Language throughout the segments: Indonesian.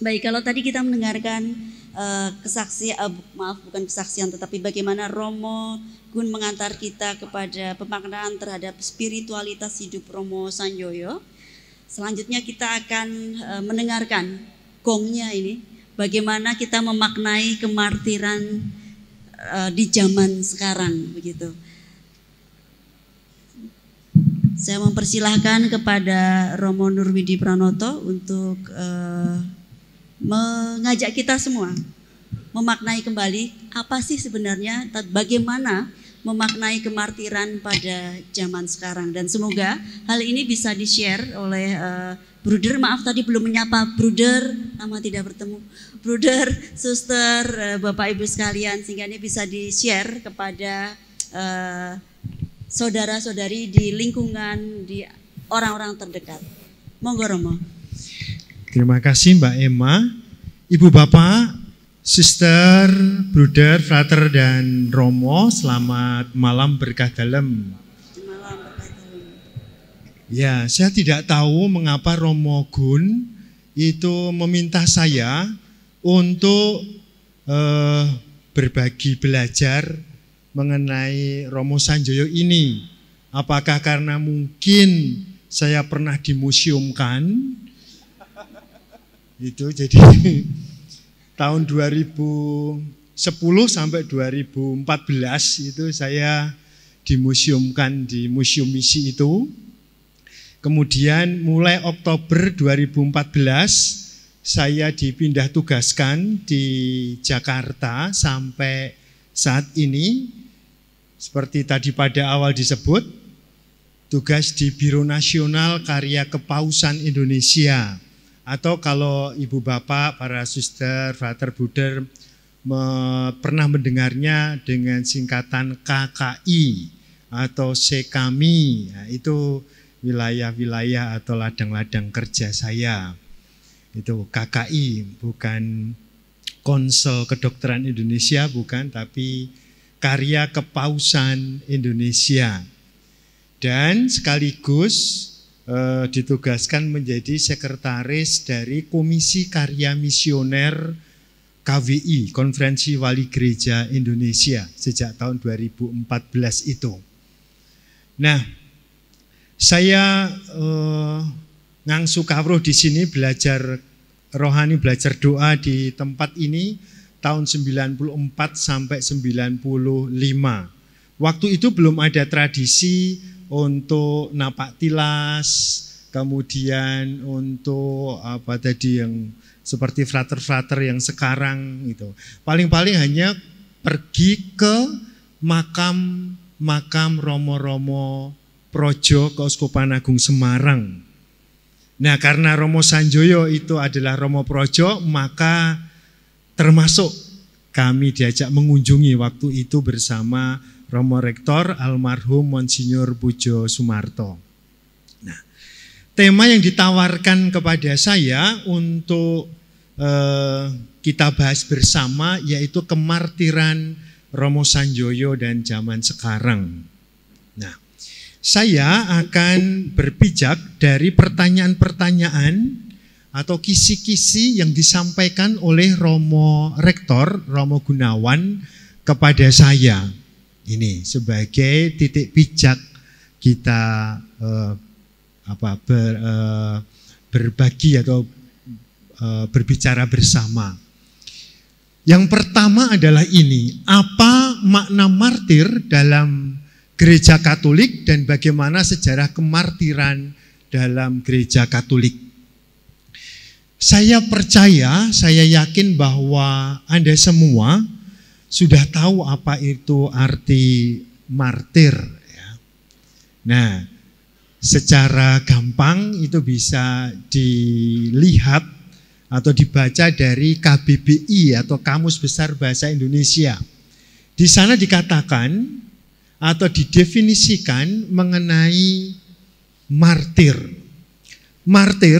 Baik, kalau tadi kita mendengarkan uh, eh, kesaksian, uh, eh, maaf bukan kesaksian, tetapi bagaimana Romo Gun mengantar kita kepada pemaknaan terhadap spiritualitas hidup Romo Sanjoyo. Selanjutnya kita akan uh, mendengarkan gongnya ini, bagaimana kita memaknai kemartiran uh, di zaman sekarang, begitu. Saya mempersilahkan kepada Romo Nurwidi Pranoto untuk uh, mengajak kita semua memaknai kembali apa sih sebenarnya bagaimana memaknai kemartiran pada zaman sekarang dan semoga hal ini bisa di-share oleh uh, Bruder maaf tadi belum menyapa Bruder lama tidak bertemu Bruder, Suster, uh, Bapak Ibu sekalian sehingga ini bisa di-share kepada uh, saudara-saudari di lingkungan di orang-orang terdekat. Monggo Romo. Terima kasih Mbak Emma, Ibu Bapak, Sister, Bruder, Frater, dan Romo. Selamat malam berkah dalam. Ya, saya tidak tahu mengapa Romo Gun itu meminta saya untuk eh, berbagi belajar mengenai Romo Sanjoyo ini. Apakah karena mungkin saya pernah dimuseumkan itu jadi tahun 2010 sampai 2014 itu saya dimuseumkan di Museum Misi itu. Kemudian mulai Oktober 2014 saya dipindah tugaskan di Jakarta sampai saat ini seperti tadi pada awal disebut tugas di Biro Nasional Karya Kepausan Indonesia atau kalau ibu bapak, para suster, frater, buder me, pernah mendengarnya dengan singkatan KKI atau sekami, nah, itu wilayah-wilayah atau ladang-ladang kerja saya. Itu KKI, bukan Konsel Kedokteran Indonesia, bukan, tapi karya kepausan Indonesia. Dan sekaligus Eh, ditugaskan menjadi sekretaris dari Komisi Karya Misioner KWI, Konferensi Wali Gereja Indonesia sejak tahun 2014 itu. Nah, saya eh, ngangsu kawruh di sini belajar rohani, belajar doa di tempat ini tahun 94 sampai 95. Waktu itu belum ada tradisi untuk napak tilas, kemudian untuk apa tadi yang seperti frater-frater yang sekarang itu, Paling-paling hanya pergi ke makam makam Romo-Romo Projo Keuskupan Agung Semarang. Nah, karena Romo Sanjoyo itu adalah Romo Projo, maka termasuk kami diajak mengunjungi waktu itu bersama Romo Rektor almarhum Monsinyur Pujo Sumarto. Nah, tema yang ditawarkan kepada saya untuk eh, kita bahas bersama yaitu kemartiran Romo Sanjoyo dan zaman sekarang. Nah, saya akan berpijak dari pertanyaan-pertanyaan atau kisi-kisi yang disampaikan oleh Romo Rektor Romo Gunawan kepada saya ini sebagai titik pijak kita eh, apa ber, eh, berbagi atau eh, berbicara bersama. Yang pertama adalah ini, apa makna martir dalam gereja Katolik dan bagaimana sejarah kemartiran dalam gereja Katolik. Saya percaya, saya yakin bahwa Anda semua sudah tahu apa itu arti martir. Ya. Nah, secara gampang itu bisa dilihat atau dibaca dari KBBI atau Kamus Besar Bahasa Indonesia. Di sana dikatakan atau didefinisikan mengenai martir. Martir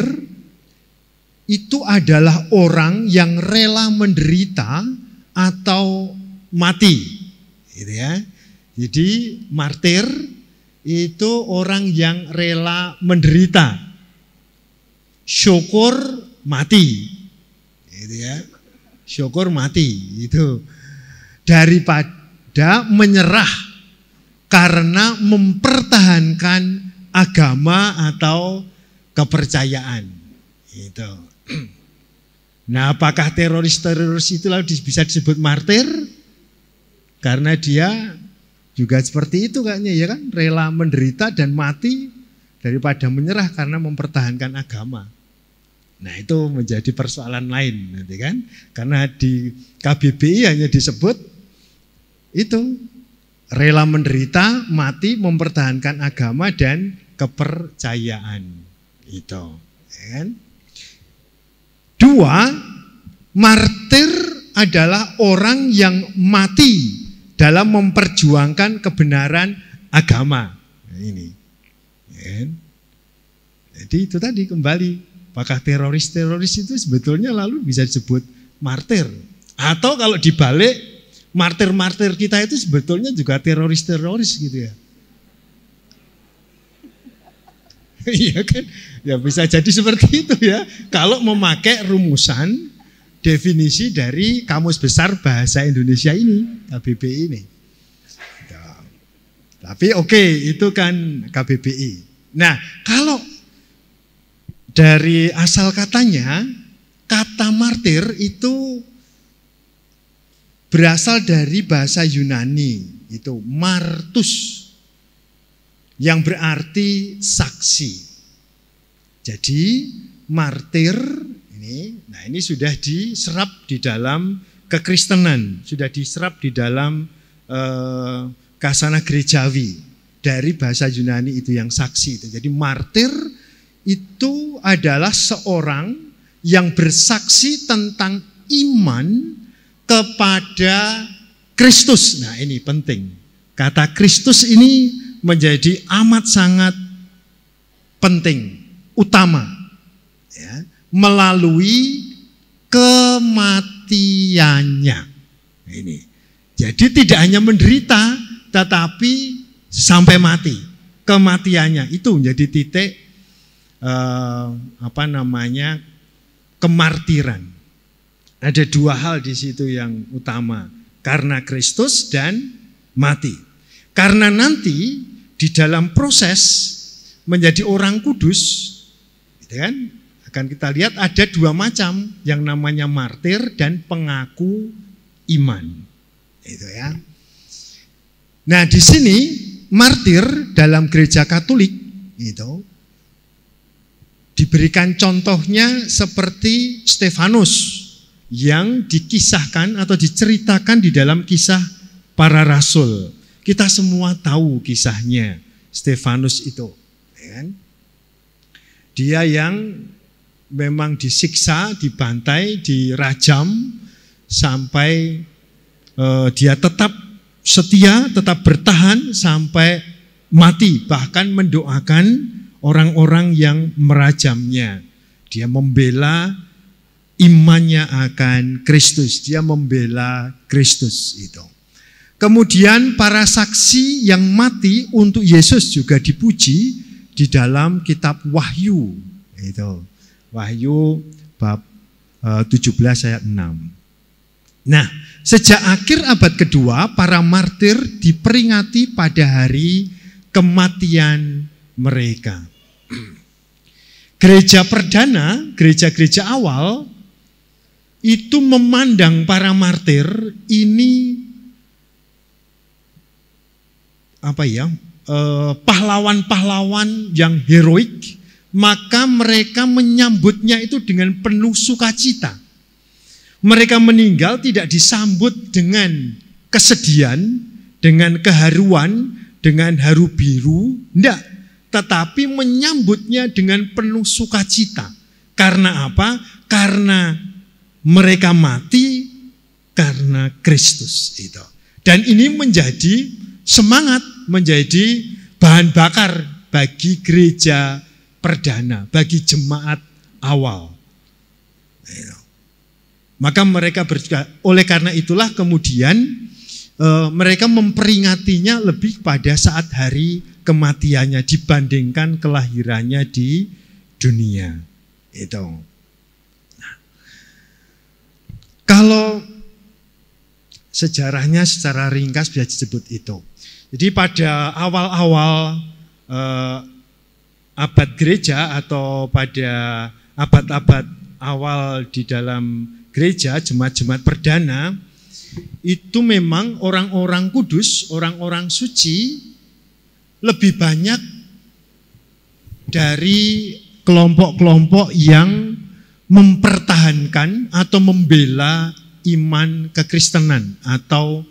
itu adalah orang yang rela menderita atau mati. Gitu ya. Jadi martir itu orang yang rela menderita. Syukur mati. Gitu ya. Syukur mati itu daripada menyerah karena mempertahankan agama atau kepercayaan. Itu. Nah, apakah teroris-teroris itu bisa disebut martir? Karena dia juga seperti itu kayaknya ya kan, rela menderita dan mati daripada menyerah karena mempertahankan agama. Nah itu menjadi persoalan lain nanti kan, karena di KBBI hanya disebut itu rela menderita, mati, mempertahankan agama dan kepercayaan itu. Ya kan? Dua, martir adalah orang yang mati dalam memperjuangkan kebenaran agama. Nah, ini. Ya kan? Jadi itu tadi kembali apakah teroris-teroris itu sebetulnya lalu bisa disebut martir atau kalau dibalik martir-martir kita itu sebetulnya juga teroris-teroris gitu ya. Iya kan? Ya bisa jadi seperti itu ya. Kalau memakai rumusan definisi dari Kamus Besar Bahasa Indonesia ini, KBBI ini. Tapi oke, okay, itu kan KBBI. Nah, kalau dari asal katanya, kata martir itu berasal dari bahasa Yunani, itu martus yang berarti saksi. Jadi martir ini, nah ini sudah diserap di dalam kekristenan, sudah diserap di dalam eh, kasana gerejawi dari bahasa Yunani itu yang saksi itu. Jadi martir itu adalah seorang yang bersaksi tentang iman kepada Kristus. Nah, ini penting. Kata Kristus ini menjadi amat sangat penting, utama melalui kematiannya. Nah, ini. Jadi tidak hanya menderita tetapi sampai mati. Kematiannya itu menjadi titik eh, apa namanya? kemartiran. Ada dua hal di situ yang utama, karena Kristus dan mati. Karena nanti di dalam proses menjadi orang kudus, gitu kan? akan kita lihat ada dua macam yang namanya martir dan pengaku iman. Itu ya. Nah, di sini martir dalam gereja Katolik itu diberikan contohnya seperti Stefanus yang dikisahkan atau diceritakan di dalam kisah para rasul. Kita semua tahu kisahnya Stefanus itu. Ya kan? Dia yang memang disiksa, dibantai, dirajam sampai eh, dia tetap setia, tetap bertahan sampai mati, bahkan mendoakan orang-orang yang merajamnya. Dia membela imannya akan Kristus, dia membela Kristus itu. Kemudian para saksi yang mati untuk Yesus juga dipuji di dalam kitab Wahyu itu. Wahyu bab 17 eh, ayat 6. Nah, sejak akhir abad kedua, para martir diperingati pada hari kematian mereka. Gereja perdana, gereja-gereja awal itu memandang para martir ini apa ya eh, pahlawan-pahlawan yang heroik maka mereka menyambutnya itu dengan penuh sukacita. Mereka meninggal tidak disambut dengan kesedihan, dengan keharuan, dengan haru biru, tidak. Tetapi menyambutnya dengan penuh sukacita. Karena apa? Karena mereka mati karena Kristus itu. Dan ini menjadi semangat, menjadi bahan bakar bagi gereja perdana bagi jemaat awal. Iya. Maka mereka berjuga, oleh karena itulah kemudian e, mereka memperingatinya lebih pada saat hari kematiannya dibandingkan kelahirannya di dunia. Itu. Nah. kalau sejarahnya secara ringkas bisa disebut itu. Jadi pada awal-awal e, abad gereja atau pada abad-abad awal di dalam gereja, jemaat-jemaat perdana, itu memang orang-orang kudus, orang-orang suci lebih banyak dari kelompok-kelompok yang mempertahankan atau membela iman kekristenan atau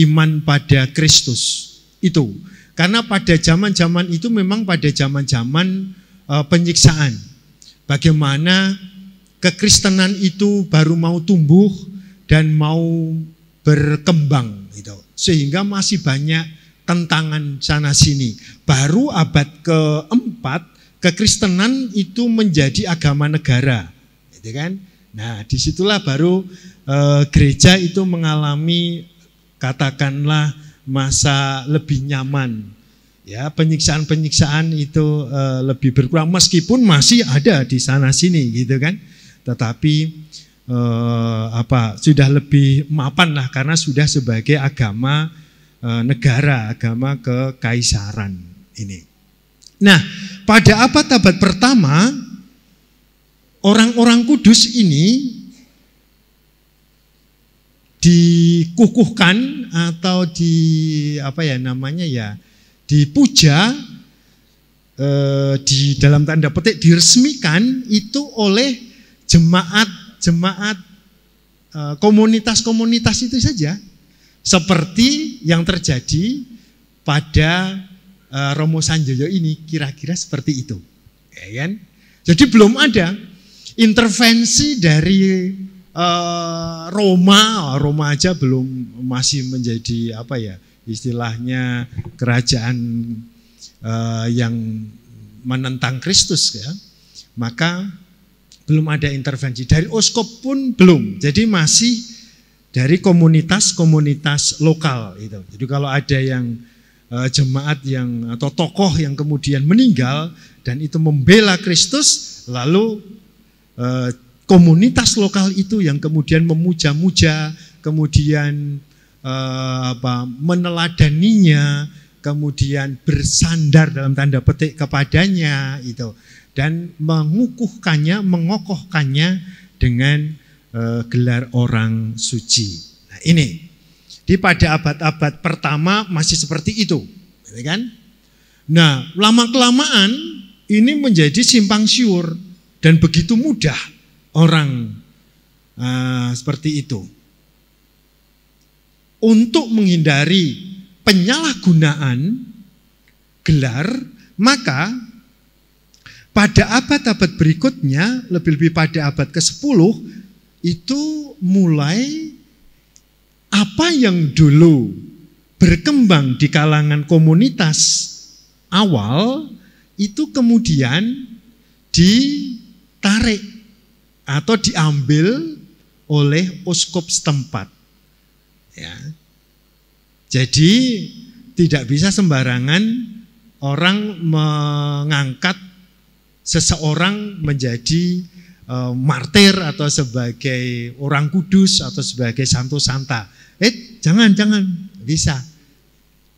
iman pada Kristus. Itu karena pada zaman-zaman itu memang pada zaman-zaman e, penyiksaan. Bagaimana kekristenan itu baru mau tumbuh dan mau berkembang gitu. Sehingga masih banyak tentangan sana sini. Baru abad keempat kekristenan itu menjadi agama negara, gitu kan? Nah, disitulah baru e, gereja itu mengalami katakanlah masa lebih nyaman. Ya, penyiksaan-penyiksaan itu e, lebih berkurang meskipun masih ada di sana sini gitu kan. Tetapi e, apa sudah lebih mapan lah karena sudah sebagai agama e, negara, agama kekaisaran ini. Nah, pada abad-abad pertama orang-orang kudus ini dikukuhkan atau di apa ya namanya ya dipuja eh, di dalam tanda petik diresmikan itu oleh jemaat-jemaat eh, komunitas-komunitas itu saja seperti yang terjadi pada eh, Romo Sanjoyo ini kira-kira seperti itu ya kan? jadi belum ada intervensi dari Eh, Roma, Roma aja belum masih menjadi apa ya istilahnya kerajaan eh, yang menentang Kristus ya. Maka belum ada intervensi dari oskop pun belum. Jadi masih dari komunitas-komunitas lokal itu. Jadi kalau ada yang eh, jemaat yang atau tokoh yang kemudian meninggal dan itu membela Kristus lalu komunitas lokal itu yang kemudian memuja-muja, kemudian eh, apa, meneladaninya, kemudian bersandar dalam tanda petik kepadanya itu dan mengukuhkannya, mengokohkannya dengan eh, gelar orang suci. Nah, ini di pada abad-abad pertama masih seperti itu, ya kan? Nah, lama kelamaan ini menjadi simpang siur dan begitu mudah orang uh, seperti itu. Untuk menghindari penyalahgunaan gelar, maka pada abad-abad berikutnya, lebih-lebih pada abad ke-10, itu mulai apa yang dulu berkembang di kalangan komunitas awal itu kemudian ditarik atau diambil oleh uskup setempat. Ya. Jadi tidak bisa sembarangan orang mengangkat seseorang menjadi e, martir atau sebagai orang kudus atau sebagai santo santa. Eh, jangan, jangan, bisa.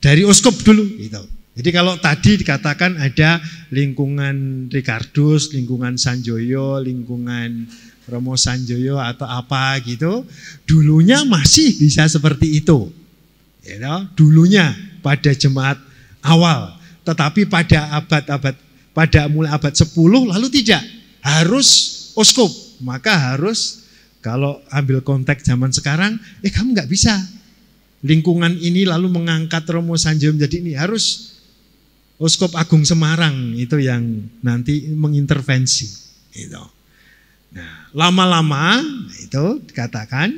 Dari uskup dulu gitu. Jadi kalau tadi dikatakan ada lingkungan Ricardus, lingkungan Sanjoyo, lingkungan Romo Sanjoyo atau apa gitu, dulunya masih bisa seperti itu. You ya know? Dulunya pada jemaat awal, tetapi pada abad-abad pada mulai abad 10 lalu tidak harus uskup, maka harus kalau ambil konteks zaman sekarang, eh kamu nggak bisa lingkungan ini lalu mengangkat Romo Sanjoyo menjadi ini harus Uskup Agung Semarang itu yang nanti mengintervensi. Itu. Nah, lama-lama nah itu dikatakan.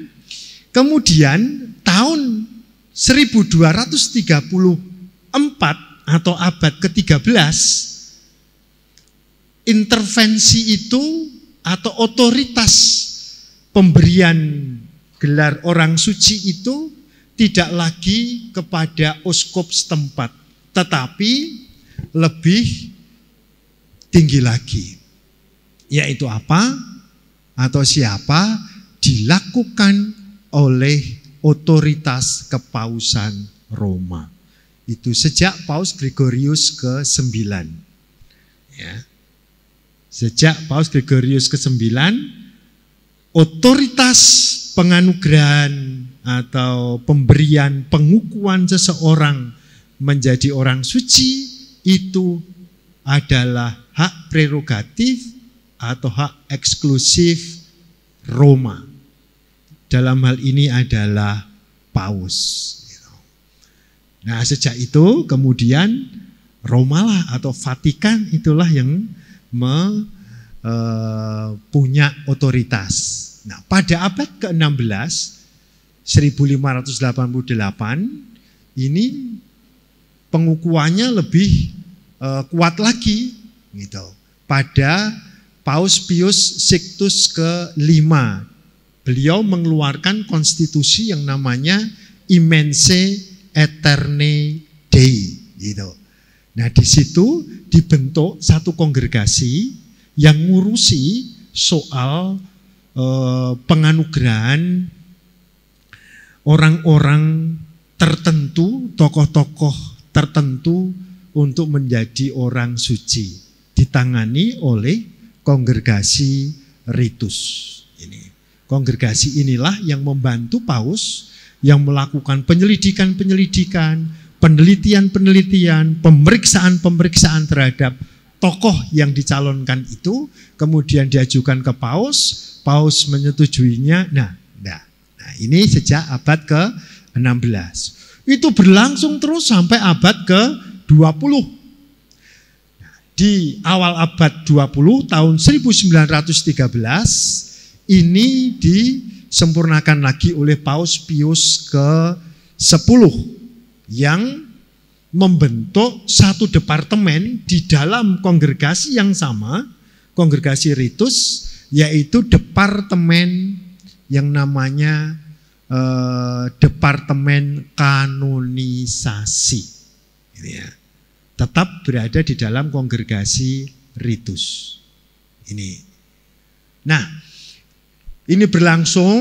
Kemudian tahun 1234 atau abad ke-13 intervensi itu atau otoritas pemberian gelar orang suci itu tidak lagi kepada uskup setempat, tetapi lebih tinggi lagi. Yaitu apa atau siapa dilakukan oleh otoritas kepausan Roma. Itu sejak Paus Gregorius ke-9. Ya. Sejak Paus Gregorius ke-9, otoritas penganugerahan atau pemberian pengukuhan seseorang menjadi orang suci itu adalah hak prerogatif atau hak eksklusif Roma. Dalam hal ini adalah Paus. Nah sejak itu kemudian Romalah atau Vatikan itulah yang me, e, punya otoritas. Nah pada abad ke-16 1588 ini pengukuhannya lebih e, kuat lagi gitu pada Paus Pius Sixtus ke-5 beliau mengeluarkan konstitusi yang namanya Immense Eterne Dei gitu. Nah, di situ dibentuk satu kongregasi yang ngurusi soal e, penganugerahan orang-orang tertentu, tokoh-tokoh tertentu untuk menjadi orang suci ditangani oleh kongregasi ritus ini. Kongregasi inilah yang membantu Paus yang melakukan penyelidikan-penyelidikan, penelitian-penelitian, pemeriksaan-pemeriksaan terhadap tokoh yang dicalonkan itu, kemudian diajukan ke Paus, Paus menyetujuinya. Nah, nah, nah ini sejak abad ke-16. Itu berlangsung terus sampai abad ke-20. Di awal abad 20 tahun 1913 ini disempurnakan lagi oleh Paus Pius ke-10 yang membentuk satu departemen di dalam kongregasi yang sama, kongregasi ritus, yaitu departemen yang namanya Eh, departemen kanonisasi. Ini gitu ya. Tetap berada di dalam kongregasi ritus. Ini. Nah, ini berlangsung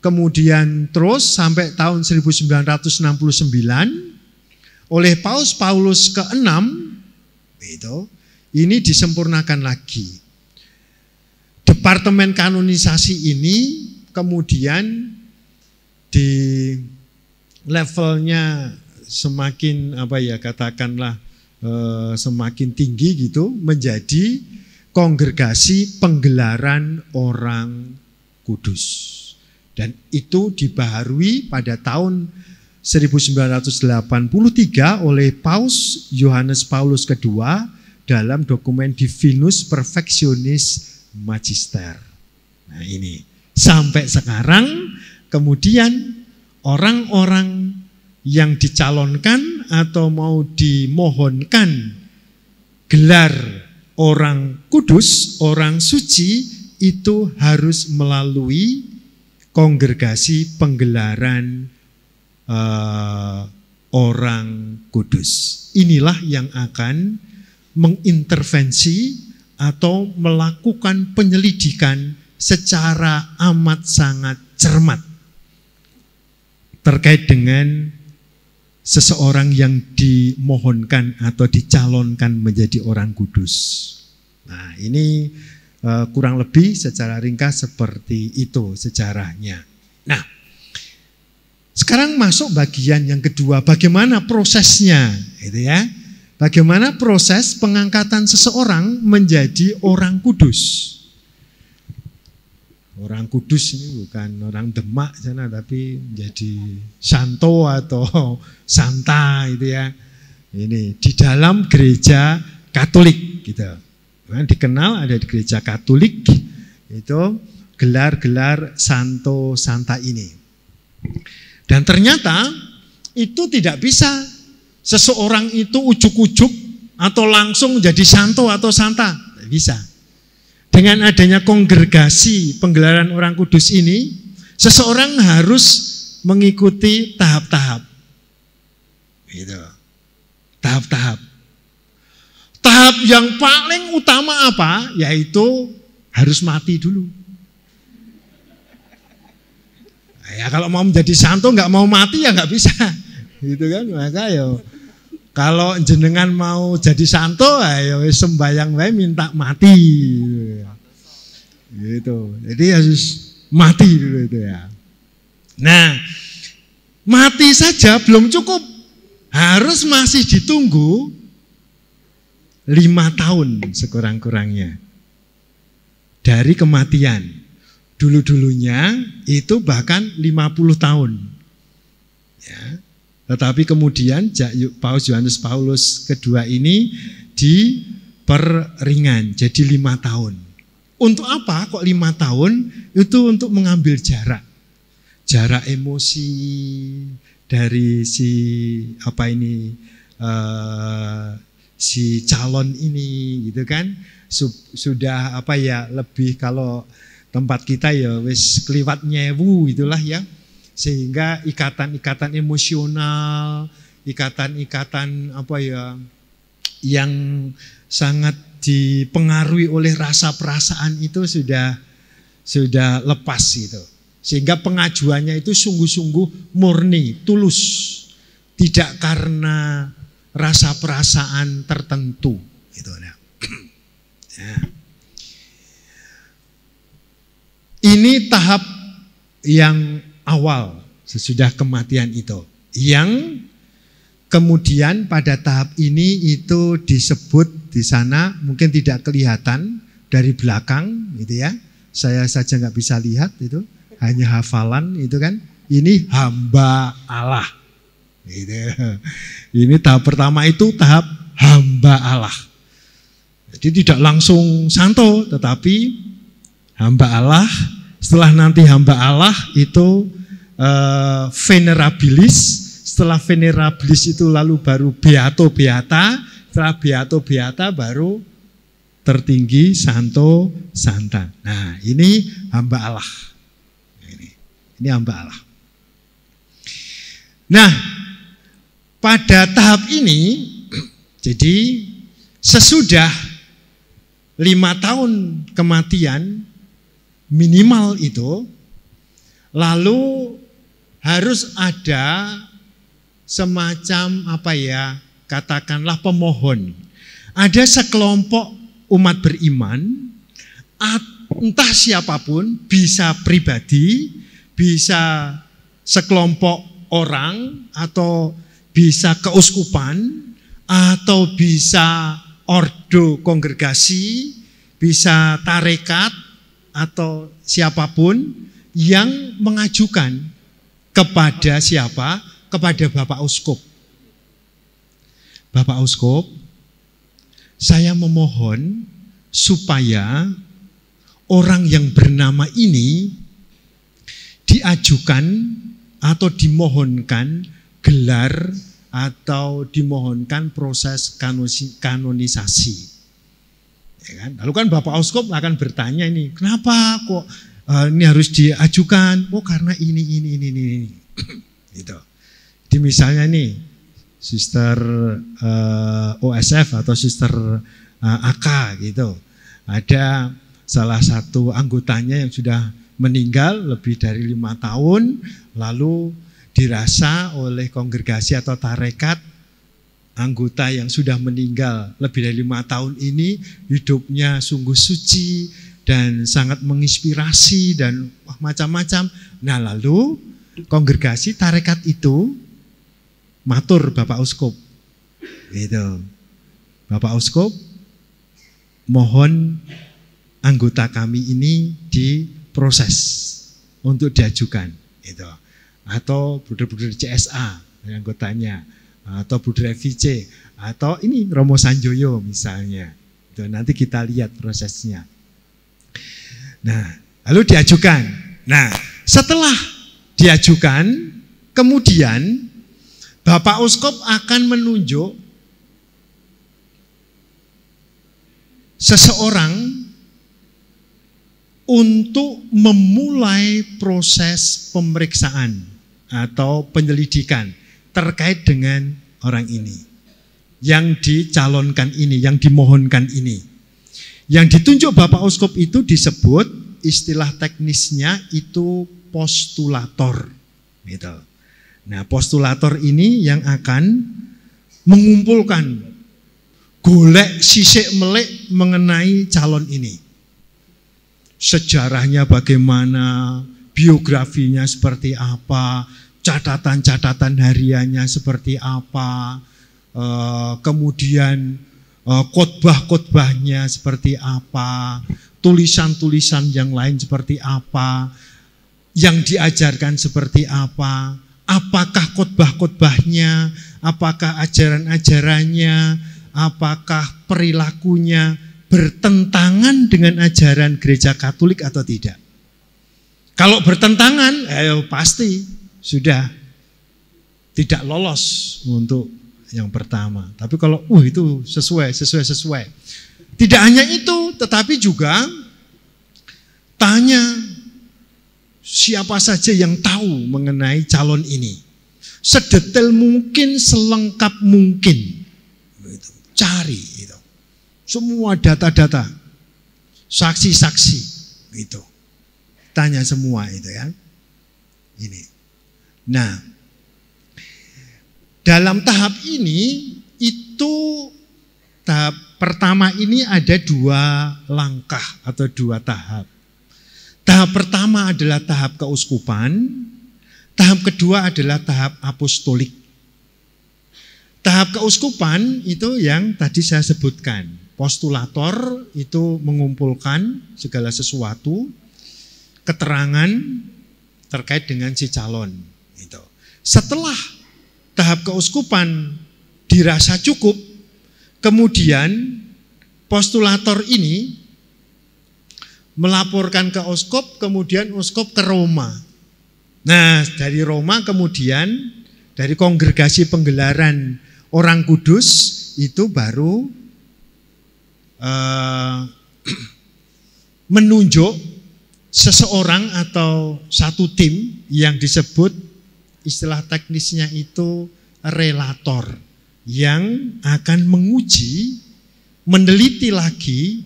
kemudian terus sampai tahun 1969 oleh Paus Paulus ke-6 itu ini disempurnakan lagi. Departemen kanonisasi ini kemudian di levelnya semakin apa ya katakanlah e, semakin tinggi gitu menjadi kongregasi penggelaran orang kudus. Dan itu dibaharui pada tahun 1983 oleh Paus Yohanes Paulus II dalam dokumen Divinus Perfectionis Magister. Nah ini sampai sekarang Kemudian orang-orang yang dicalonkan atau mau dimohonkan gelar orang kudus, orang suci itu harus melalui kongregasi penggelaran uh, orang kudus. Inilah yang akan mengintervensi atau melakukan penyelidikan secara amat sangat cermat terkait dengan seseorang yang dimohonkan atau dicalonkan menjadi orang kudus. Nah, ini uh, kurang lebih secara ringkas seperti itu sejarahnya. Nah, sekarang masuk bagian yang kedua, bagaimana prosesnya, gitu ya. Bagaimana proses pengangkatan seseorang menjadi orang kudus? orang Kudus ini bukan orang Demak sana tapi menjadi santo atau santa itu ya. Ini di dalam gereja Katolik gitu. Nah, dikenal ada di gereja Katolik itu gelar-gelar santo santa ini. Dan ternyata itu tidak bisa seseorang itu ujuk-ujuk atau langsung jadi santo atau santa. Tidak bisa. Dengan adanya kongregasi penggelaran orang kudus ini, seseorang harus mengikuti tahap-tahap. Gitu. Tahap-tahap. Tahap yang paling utama apa? Yaitu harus mati dulu. Nah, ya kalau mau menjadi santo nggak mau mati ya nggak bisa, gitu kan? Maka yo ya? Kalau jenengan mau jadi santo, ayo ya, ya sembayang wae minta mati. Gitu. Jadi harus mati dulu itu ya. Nah, mati saja belum cukup. Harus masih ditunggu lima tahun sekurang-kurangnya dari kematian. Dulu-dulunya itu bahkan 50 tahun. Ya, tetapi kemudian Paus Yohanes Paulus kedua ini diperingan jadi lima tahun. Untuk apa kok lima tahun? Itu untuk mengambil jarak. Jarak emosi dari si apa ini uh, si calon ini gitu kan sudah apa ya lebih kalau tempat kita ya wis kliwat nyewu itulah ya sehingga ikatan-ikatan emosional, ikatan-ikatan apa ya yang sangat dipengaruhi oleh rasa perasaan itu sudah sudah lepas gitu. Sehingga pengajuannya itu sungguh-sungguh murni, tulus. Tidak karena rasa perasaan tertentu gitu ya. Ini tahap yang awal sesudah kematian itu. Yang kemudian pada tahap ini itu disebut di sana mungkin tidak kelihatan dari belakang gitu ya. Saya saja nggak bisa lihat itu, hanya hafalan itu kan. Ini hamba Allah. Gitu. Ini tahap pertama itu tahap hamba Allah. Jadi tidak langsung santo, tetapi hamba Allah. Setelah nanti hamba Allah itu uh, venerabilis, setelah venerabilis itu lalu baru beato beata, setelah beato beata baru tertinggi santo santa. Nah, ini hamba Allah. Ini, ini hamba Allah. Nah, pada tahap ini jadi sesudah lima tahun kematian minimal itu lalu harus ada semacam apa ya, katakanlah pemohon. Ada sekelompok umat beriman, entah siapapun, bisa pribadi, bisa sekelompok orang, atau bisa keuskupan, atau bisa ordo kongregasi, bisa tarekat, atau siapapun yang mengajukan kepada siapa? Kepada Bapak Uskup. Bapak Uskup, saya memohon supaya orang yang bernama ini diajukan atau dimohonkan gelar atau dimohonkan proses kanonisasi. Ya kan? Lalu kan Bapak Uskup akan bertanya ini, kenapa kok Eh, ini harus diajukan. Oh karena ini ini ini ini. ini. gitu. Jadi misalnya nih Sister uh, eh, OSF atau Sister uh, eh, AK gitu. Ada salah satu anggotanya yang sudah meninggal lebih dari lima tahun lalu dirasa oleh kongregasi atau tarekat anggota yang sudah meninggal lebih dari lima tahun ini hidupnya sungguh suci dan sangat menginspirasi dan macam-macam. Nah lalu kongregasi tarekat itu matur Bapak Uskup. Gitu. Bapak Uskup mohon anggota kami ini diproses untuk diajukan itu atau bruder-bruder CSA anggotanya atau bruder FVC atau ini Romo Sanjoyo misalnya itu nanti kita lihat prosesnya Nah, lalu diajukan. Nah, setelah diajukan, kemudian Bapak Uskop akan menunjuk seseorang untuk memulai proses pemeriksaan atau penyelidikan terkait dengan orang ini yang dicalonkan ini, yang dimohonkan ini. Yang ditunjuk Bapak Uskup itu disebut istilah teknisnya itu postulator. Gitu. Nah, postulator ini yang akan mengumpulkan golek sisik melek mengenai calon ini. Sejarahnya bagaimana, biografinya seperti apa, catatan-catatan hariannya seperti apa, eh, kemudian Eh, khotbah-khotbahnya seperti apa, tulisan-tulisan yang lain seperti apa, yang diajarkan seperti apa, apakah khotbah-khotbahnya, apakah ajaran-ajarannya, apakah perilakunya bertentangan dengan ajaran gereja Katolik atau tidak. Kalau bertentangan, eh, pasti sudah tidak lolos untuk yang pertama. Tapi kalau uh itu sesuai, sesuai, sesuai. Tidak hanya itu, tetapi juga tanya siapa saja yang tahu mengenai calon ini. Sedetail mungkin, selengkap mungkin. Cari itu. Semua data-data. Saksi-saksi itu. Tanya semua itu ya. Ini. Nah, dalam tahap ini itu tahap pertama ini ada dua langkah atau dua tahap. Tahap pertama adalah tahap keuskupan, tahap kedua adalah tahap apostolik. Tahap keuskupan itu yang tadi saya sebutkan. Postulator itu mengumpulkan segala sesuatu, keterangan terkait dengan si calon. Gitu. Setelah tahap keuskupan dirasa cukup, kemudian postulator ini melaporkan ke uskup, kemudian uskup ke Roma. Nah, dari Roma kemudian dari kongregasi penggelaran orang kudus itu baru uh, menunjuk seseorang atau satu tim yang disebut istilah teknisnya itu relator yang akan menguji, meneliti lagi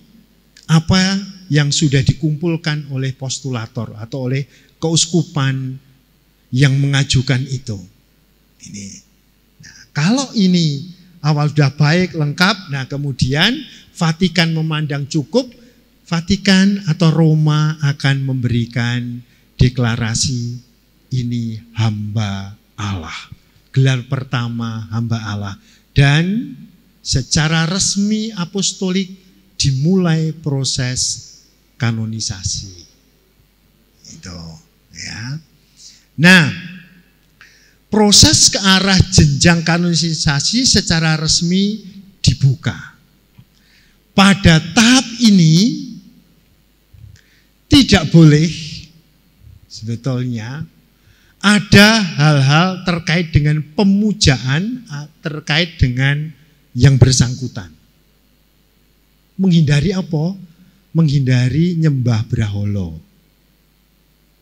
apa yang sudah dikumpulkan oleh postulator atau oleh keuskupan yang mengajukan itu. Ini. Nah, kalau ini awal sudah baik, lengkap, nah kemudian Vatikan memandang cukup, Vatikan atau Roma akan memberikan deklarasi ini hamba Allah. Gelar pertama hamba Allah. Dan secara resmi apostolik dimulai proses kanonisasi. Itu ya. Nah, proses ke arah jenjang kanonisasi secara resmi dibuka. Pada tahap ini tidak boleh sebetulnya ada hal-hal terkait dengan pemujaan, ah, terkait dengan yang bersangkutan. Menghindari apa? Menghindari nyembah beraholo.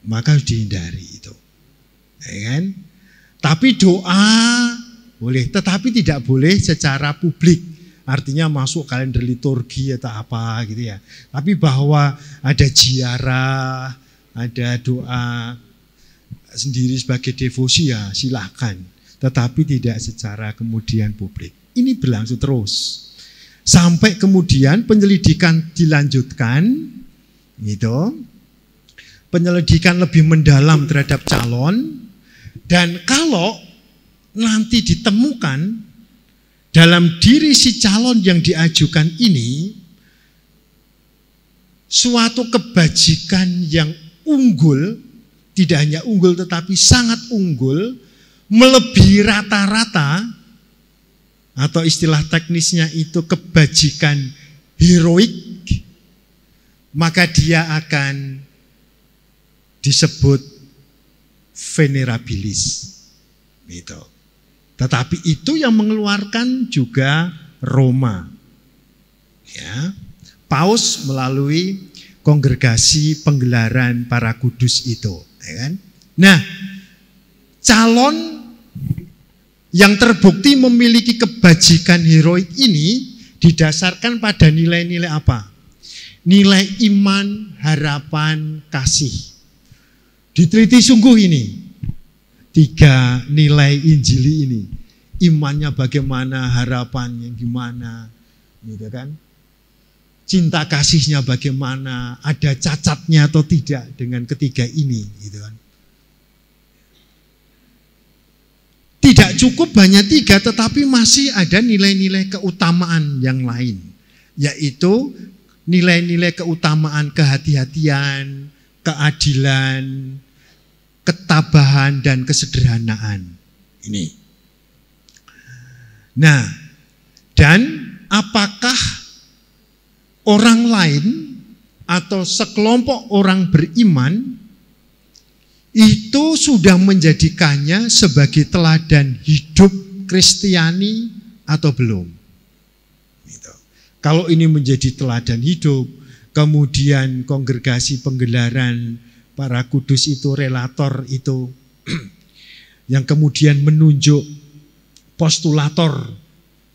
Maka harus dihindari itu. Ya kan? Tapi doa boleh, tetapi tidak boleh secara publik. Artinya masuk kalender liturgi atau ya, apa gitu ya. Tapi bahwa ada ziarah, ada doa, sendiri sebagai devosi ya silahkan. Tetapi tidak secara kemudian publik. Ini berlangsung terus. Sampai kemudian penyelidikan dilanjutkan. Gitu. Penyelidikan lebih mendalam terhadap calon. Dan kalau nanti ditemukan dalam diri si calon yang diajukan ini suatu kebajikan yang unggul tidak hanya unggul tetapi sangat unggul, melebihi rata-rata atau istilah teknisnya itu kebajikan heroik, maka dia akan disebut venerabilis. Itu. Tetapi itu yang mengeluarkan juga Roma. Ya. Paus melalui kongregasi penggelaran para kudus itu. Ya kan? Nah, calon yang terbukti memiliki kebajikan heroik ini didasarkan pada nilai-nilai apa? Nilai iman, harapan, kasih. Diteliti sungguh ini. Tiga nilai Injili ini. Imannya bagaimana, harapannya gimana, gitu kan? cinta kasihnya bagaimana, ada cacatnya atau tidak dengan ketiga ini gitu kan. Tidak cukup banyak tiga tetapi masih ada nilai-nilai keutamaan yang lain yaitu nilai-nilai keutamaan kehati-hatian, keadilan, ketabahan dan kesederhanaan. Ini. Nah, dan apakah orang lain atau sekelompok orang beriman itu sudah menjadikannya sebagai teladan hidup Kristiani atau belum. Gitu. Kalau ini menjadi teladan hidup, kemudian kongregasi penggelaran para kudus itu relator itu yang kemudian menunjuk postulator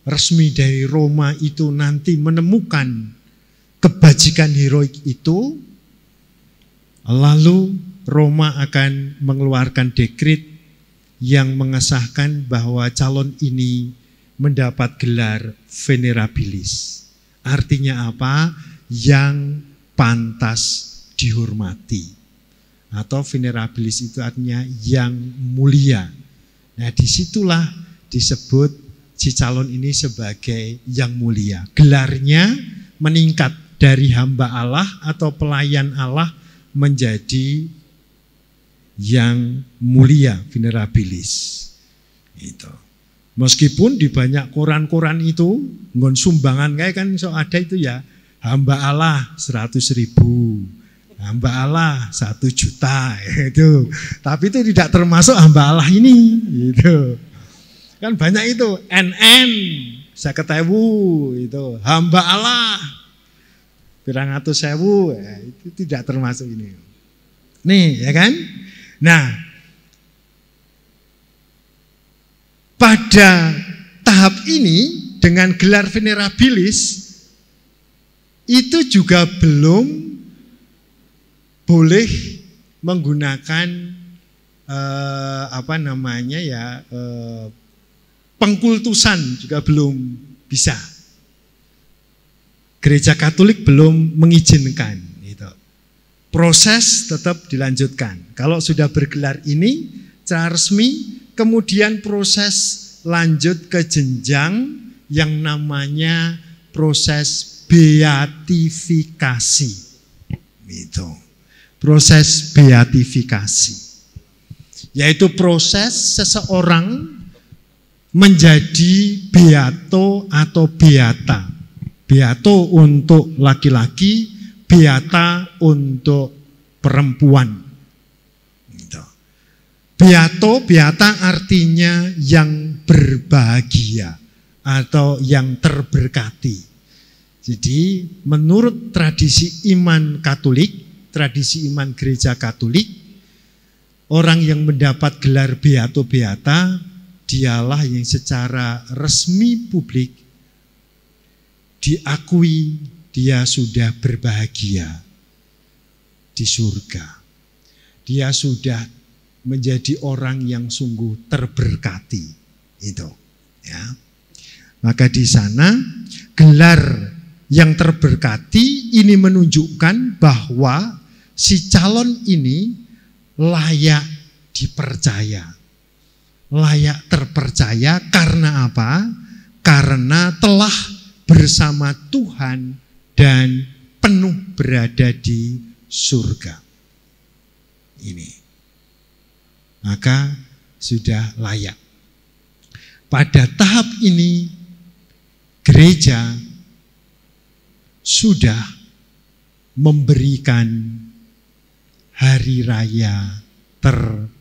resmi dari Roma itu nanti menemukan kebajikan heroik itu, lalu Roma akan mengeluarkan dekrit yang mengesahkan bahwa calon ini mendapat gelar venerabilis. Artinya apa? Yang pantas dihormati. Atau venerabilis itu artinya yang mulia. Nah disitulah disebut si calon ini sebagai yang mulia. Gelarnya meningkat dari hamba Allah atau pelayan Allah menjadi yang mulia venerabilis itu meskipun di banyak koran-koran itu ngon sumbangan kayak kan so ada itu ya hamba Allah seratus ribu hamba Allah 1 juta itu tapi itu tidak termasuk hamba Allah ini gitu kan banyak itu NN saya ketemu itu hamba Allah pirang atau sewu eh, itu tidak termasuk ini. Nih ya kan? Nah, pada tahap ini dengan gelar venerabilis itu juga belum boleh menggunakan eh, apa namanya ya eh, pengkultusan juga belum bisa gereja Katolik belum mengizinkan. Gitu. Proses tetap dilanjutkan. Kalau sudah bergelar ini secara resmi, kemudian proses lanjut ke jenjang yang namanya proses beatifikasi. Itu. Proses beatifikasi. Yaitu proses seseorang menjadi beato atau beata Beato untuk laki-laki, beata untuk perempuan. Gitu. Beato, beata artinya yang berbahagia atau yang terberkati. Jadi menurut tradisi iman Katolik, tradisi iman gereja Katolik, orang yang mendapat gelar beato beata dialah yang secara resmi publik diakui dia sudah berbahagia di surga. Dia sudah menjadi orang yang sungguh terberkati itu ya. Maka di sana gelar yang terberkati ini menunjukkan bahwa si calon ini layak dipercaya. Layak terpercaya karena apa? Karena telah bersama Tuhan dan penuh berada di surga. Ini. Maka sudah layak. Pada tahap ini gereja sudah memberikan hari raya terbatas.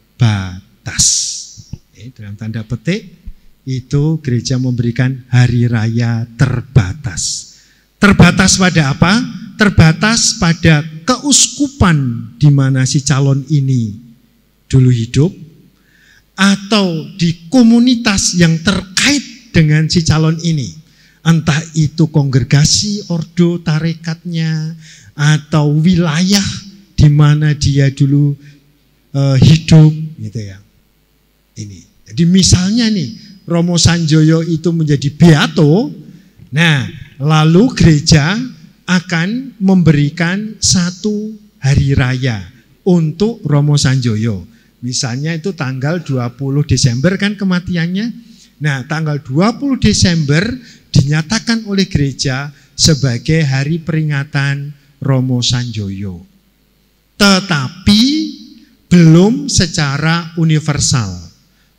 Dalam tanda petik itu gereja memberikan hari raya terbatas. Terbatas pada apa? Terbatas pada keuskupan di mana si calon ini dulu hidup atau di komunitas yang terkait dengan si calon ini. Entah itu kongregasi, ordo, tarekatnya, atau wilayah di mana dia dulu uh, hidup gitu ya. Ini. Jadi misalnya nih, Romo Sanjoyo itu menjadi beato, nah lalu gereja akan memberikan satu hari raya untuk Romo Sanjoyo. Misalnya itu tanggal 20 Desember kan kematiannya. Nah tanggal 20 Desember dinyatakan oleh gereja sebagai hari peringatan Romo Sanjoyo. Tetapi belum secara universal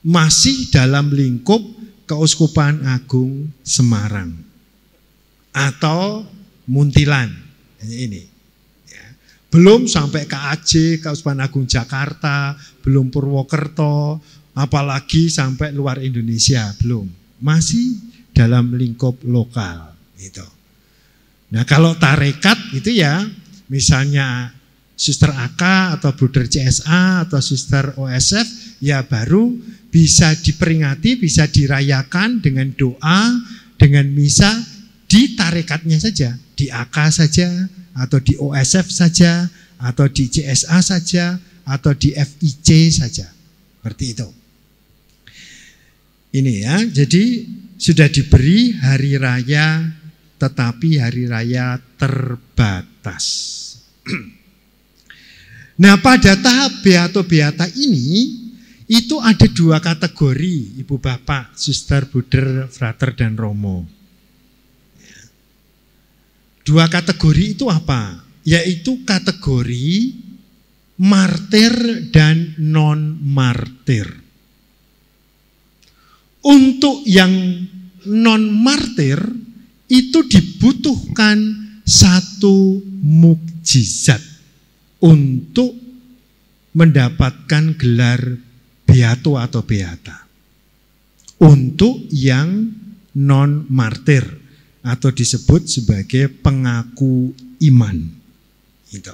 masih dalam lingkup Keuskupan Agung Semarang atau Muntilan ini. Ya. Belum sampai ke Aceh, Keuskupan Agung Jakarta, belum Purwokerto, apalagi sampai luar Indonesia, belum. Masih dalam lingkup lokal itu. Nah, kalau tarekat itu ya misalnya Suster AK atau Brother CSA atau Suster OSF ya baru bisa diperingati, bisa dirayakan dengan doa, dengan misa di tarekatnya saja, di AK saja, atau di OSF saja, atau di CSA saja, atau di FIC saja. Seperti itu. Ini ya, jadi sudah diberi hari raya tetapi hari raya terbatas. Nah, pada tahap beato beata ini itu ada dua kategori, ibu bapak, suster, buder, frater, dan romo. Dua kategori itu apa? Yaitu kategori martir dan non-martir. Untuk yang non-martir itu dibutuhkan satu mukjizat untuk mendapatkan gelar beato atau beata. Untuk yang non-martir atau disebut sebagai pengaku iman. Gitu.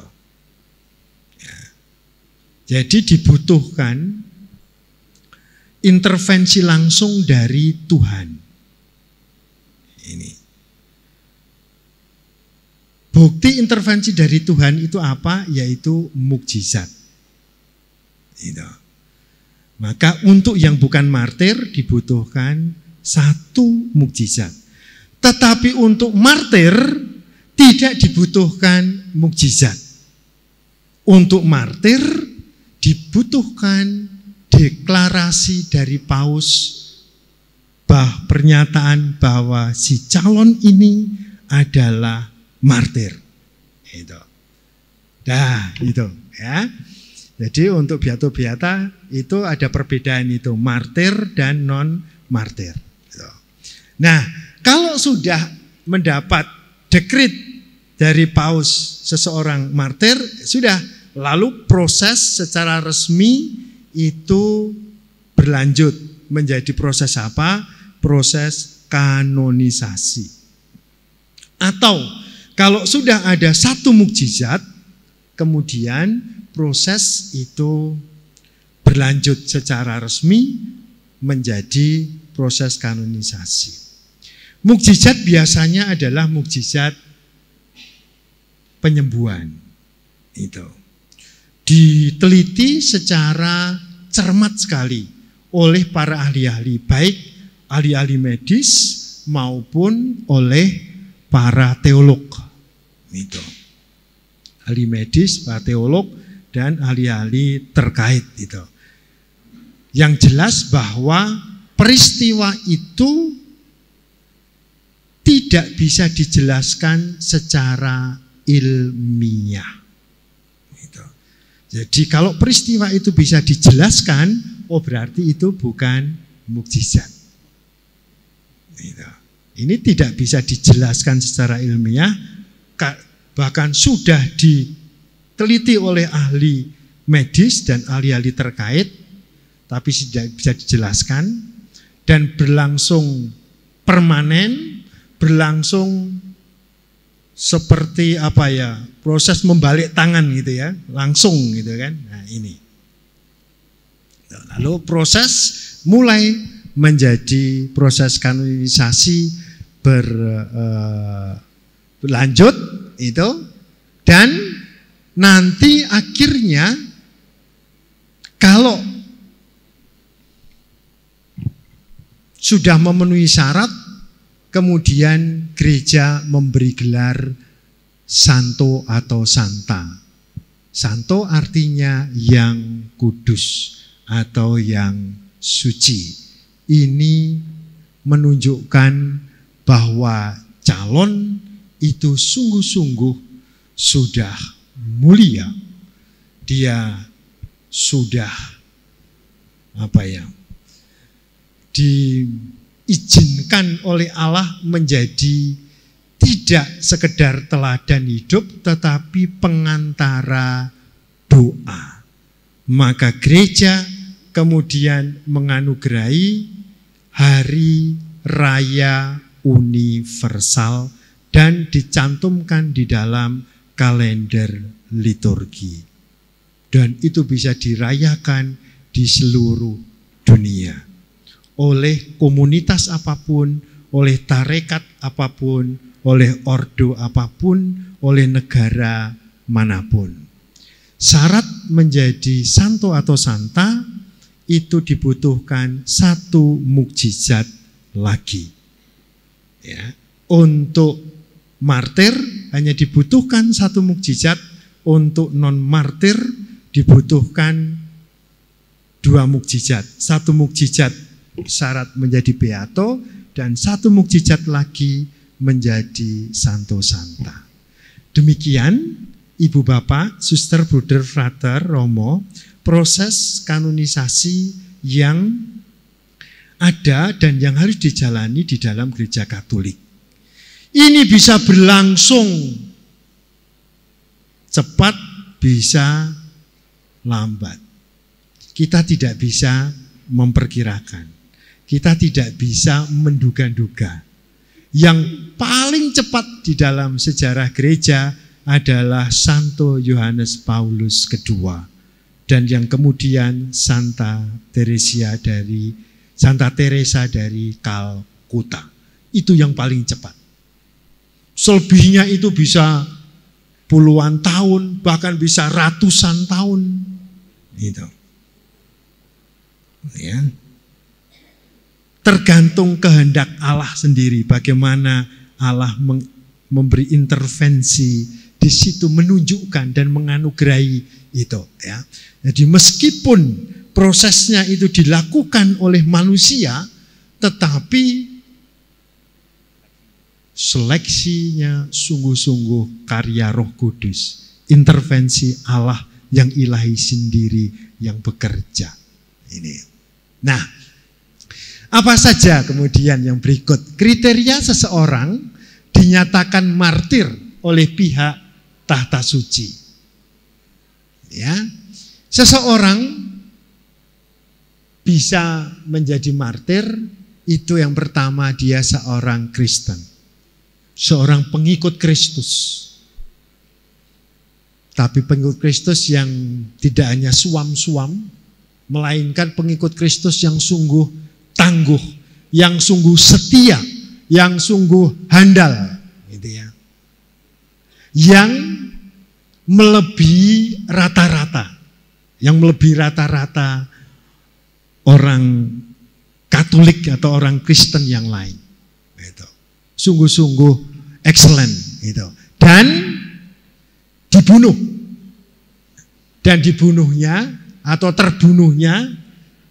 Ya. Jadi dibutuhkan intervensi langsung dari Tuhan. Ini. Bukti intervensi dari Tuhan itu apa? Yaitu mukjizat. Gitu. Maka untuk yang bukan martir dibutuhkan satu mukjizat. Tetapi untuk martir tidak dibutuhkan mukjizat. Untuk martir dibutuhkan deklarasi dari paus bah pernyataan bahwa si calon ini adalah martir. Itu. Dah, itu ya. Jadi untuk biato biata itu ada perbedaan itu martir dan non martir. Nah, kalau sudah mendapat dekrit dari paus seseorang martir, sudah lalu proses secara resmi itu berlanjut menjadi proses apa? Proses kanonisasi. Atau kalau sudah ada satu mukjizat, kemudian proses itu berlanjut secara resmi menjadi proses kanonisasi. Mukjizat biasanya adalah mukjizat penyembuhan. Itu diteliti secara cermat sekali oleh para ahli-ahli baik ahli-ahli medis maupun oleh para teolog. Itu. Ahli medis, para teolog dan ahli-ahli terkait itu. Yang jelas bahwa peristiwa itu tidak bisa dijelaskan secara ilmiah. Gitu. Jadi kalau peristiwa itu bisa dijelaskan, oh berarti itu bukan mukjizat. Gitu. Ini tidak bisa dijelaskan secara ilmiah, bahkan sudah di diteliti oleh ahli medis dan ahli-ahli terkait, tapi tidak bisa dijelaskan dan berlangsung permanen, berlangsung seperti apa ya proses membalik tangan gitu ya, langsung gitu kan. Nah ini. Lalu proses mulai menjadi proses kanonisasi ber, uh, berlanjut itu dan nanti akhirnya kalau sudah memenuhi syarat, kemudian gereja memberi gelar santo atau santa. Santo artinya yang kudus atau yang suci. Ini menunjukkan bahwa calon itu sungguh-sungguh sudah mulia, dia sudah apa ya diizinkan oleh Allah menjadi tidak sekedar teladan hidup tetapi pengantara doa. Maka gereja kemudian menganugerahi hari raya universal dan dicantumkan di dalam kalender liturgi. Dan itu bisa dirayakan di seluruh dunia. Oleh komunitas apapun, oleh tarekat apapun, oleh ordo apapun, oleh negara manapun. Syarat menjadi santo atau santa itu dibutuhkan satu mukjizat lagi. Ya, untuk martir hanya dibutuhkan satu mukjizat untuk non-martir dibutuhkan dua mukjizat. Satu mukjizat syarat menjadi beato dan satu mukjizat lagi menjadi santo santa. Demikian Ibu Bapak, Suster Bruder Frater Romo, proses kanonisasi yang ada dan yang harus dijalani di dalam gereja Katolik. Ini bisa berlangsung cepat bisa lambat. Kita tidak bisa memperkirakan. Kita tidak bisa menduga-duga. Yang paling cepat di dalam sejarah gereja adalah Santo Yohanes Paulus II dan yang kemudian Santa Teresa dari Santa Teresa dari Kalkuta. Itu yang paling cepat. Selebihnya itu bisa puluhan tahun, bahkan bisa ratusan tahun. Gitu. Ya. Tergantung kehendak Allah sendiri, bagaimana Allah memberi intervensi di situ menunjukkan dan menganugerahi itu ya. Jadi meskipun prosesnya itu dilakukan oleh manusia tetapi seleksinya sungguh-sungguh karya Roh Kudus, intervensi Allah yang ilahi sendiri yang bekerja. Ini. Nah, apa saja kemudian yang berikut? Kriteria seseorang dinyatakan martir oleh pihak tahta suci. Ya. Seseorang bisa menjadi martir itu yang pertama dia seorang Kristen seorang pengikut Kristus. Tapi pengikut Kristus yang tidak hanya suam-suam, melainkan pengikut Kristus yang sungguh tangguh, yang sungguh setia, yang sungguh handal, gitu ya. Yang melebihi rata-rata, yang melebihi rata-rata orang Katolik atau orang Kristen yang lain sungguh-sungguh excellent gitu. Dan dibunuh. Dan dibunuhnya atau terbunuhnya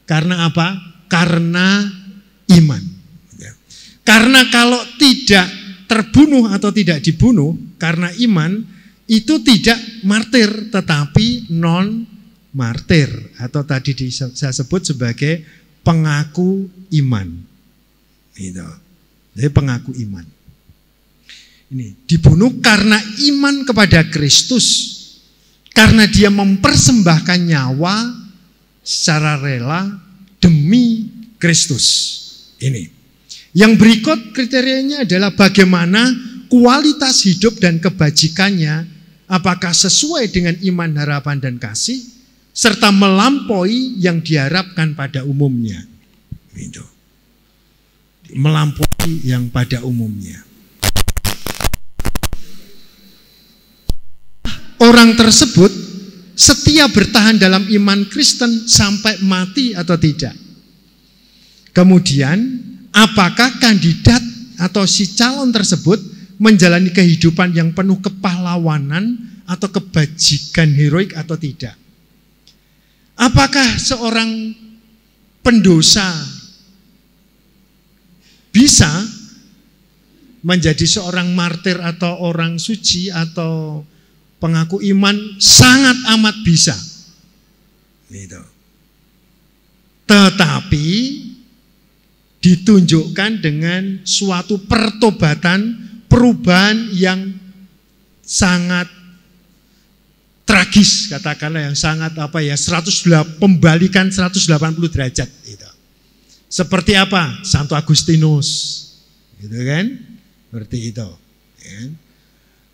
karena apa? Karena iman. Ya. Karena kalau tidak terbunuh atau tidak dibunuh karena iman itu tidak martir tetapi non martir atau tadi saya sebut sebagai pengaku iman. Gitu. Jadi pengaku iman. Ini dibunuh karena iman kepada Kristus. Karena dia mempersembahkan nyawa secara rela demi Kristus. Ini. Yang berikut kriterianya adalah bagaimana kualitas hidup dan kebajikannya apakah sesuai dengan iman, harapan, dan kasih serta melampaui yang diharapkan pada umumnya. Itu melampaui yang pada umumnya. Orang tersebut setia bertahan dalam iman Kristen sampai mati atau tidak. Kemudian, apakah kandidat atau si calon tersebut menjalani kehidupan yang penuh kepahlawanan atau kebajikan heroik atau tidak? Apakah seorang pendosa bisa menjadi seorang martir atau orang suci atau pengaku iman sangat amat bisa. Gitu. Tetapi ditunjukkan dengan suatu pertobatan perubahan yang sangat tragis katakanlah yang sangat apa ya 108 pembalikan 180 derajat itu. Seperti apa? Santo Agustinus. Gitu kan? Seperti itu. Ya kan?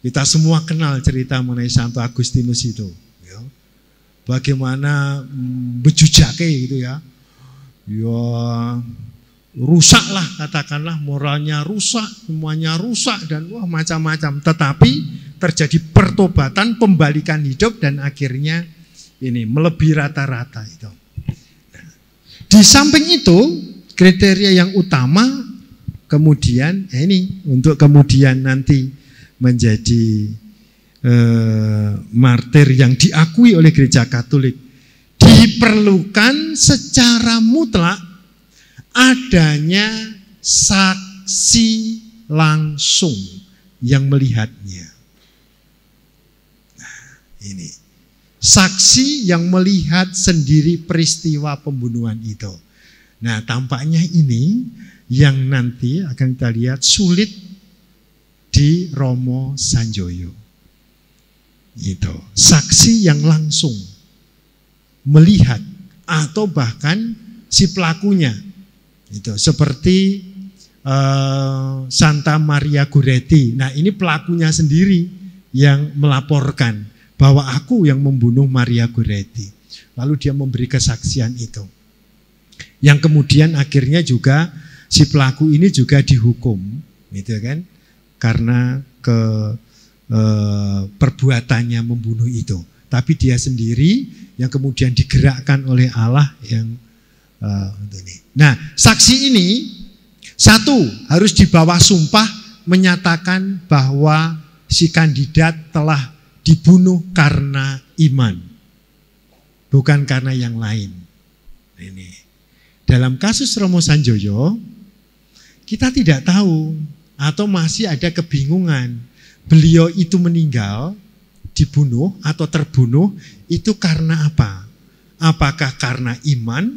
Kita semua kenal cerita mengenai Santo Agustinus itu. Ya. Bagaimana mm, bejujake gitu ya. Ya rusaklah katakanlah moralnya rusak, semuanya rusak dan wah macam-macam. Tetapi terjadi pertobatan, pembalikan hidup dan akhirnya ini melebihi rata-rata itu. Nah, di samping itu kriteria yang utama kemudian ya ini untuk kemudian nanti menjadi eh, martir yang diakui oleh gereja Katolik diperlukan secara mutlak adanya saksi langsung yang melihatnya. Nah, ini saksi yang melihat sendiri peristiwa pembunuhan itu. Nah, tampaknya ini yang nanti akan kita lihat sulit di Romo Sanjoyo. Itu saksi yang langsung melihat atau bahkan si pelakunya itu seperti uh, Santa Maria Goretti. Nah, ini pelakunya sendiri yang melaporkan bahwa aku yang membunuh Maria Goretti. Lalu dia memberi kesaksian itu yang kemudian akhirnya juga si pelaku ini juga dihukum gitu ya kan karena ke e, perbuatannya membunuh itu tapi dia sendiri yang kemudian digerakkan oleh Allah yang e, ini. Nah, saksi ini satu harus dibawa sumpah menyatakan bahwa si kandidat telah dibunuh karena iman bukan karena yang lain dalam kasus Romo Sanjoyo, kita tidak tahu atau masih ada kebingungan. Beliau itu meninggal, dibunuh atau terbunuh itu karena apa? Apakah karena iman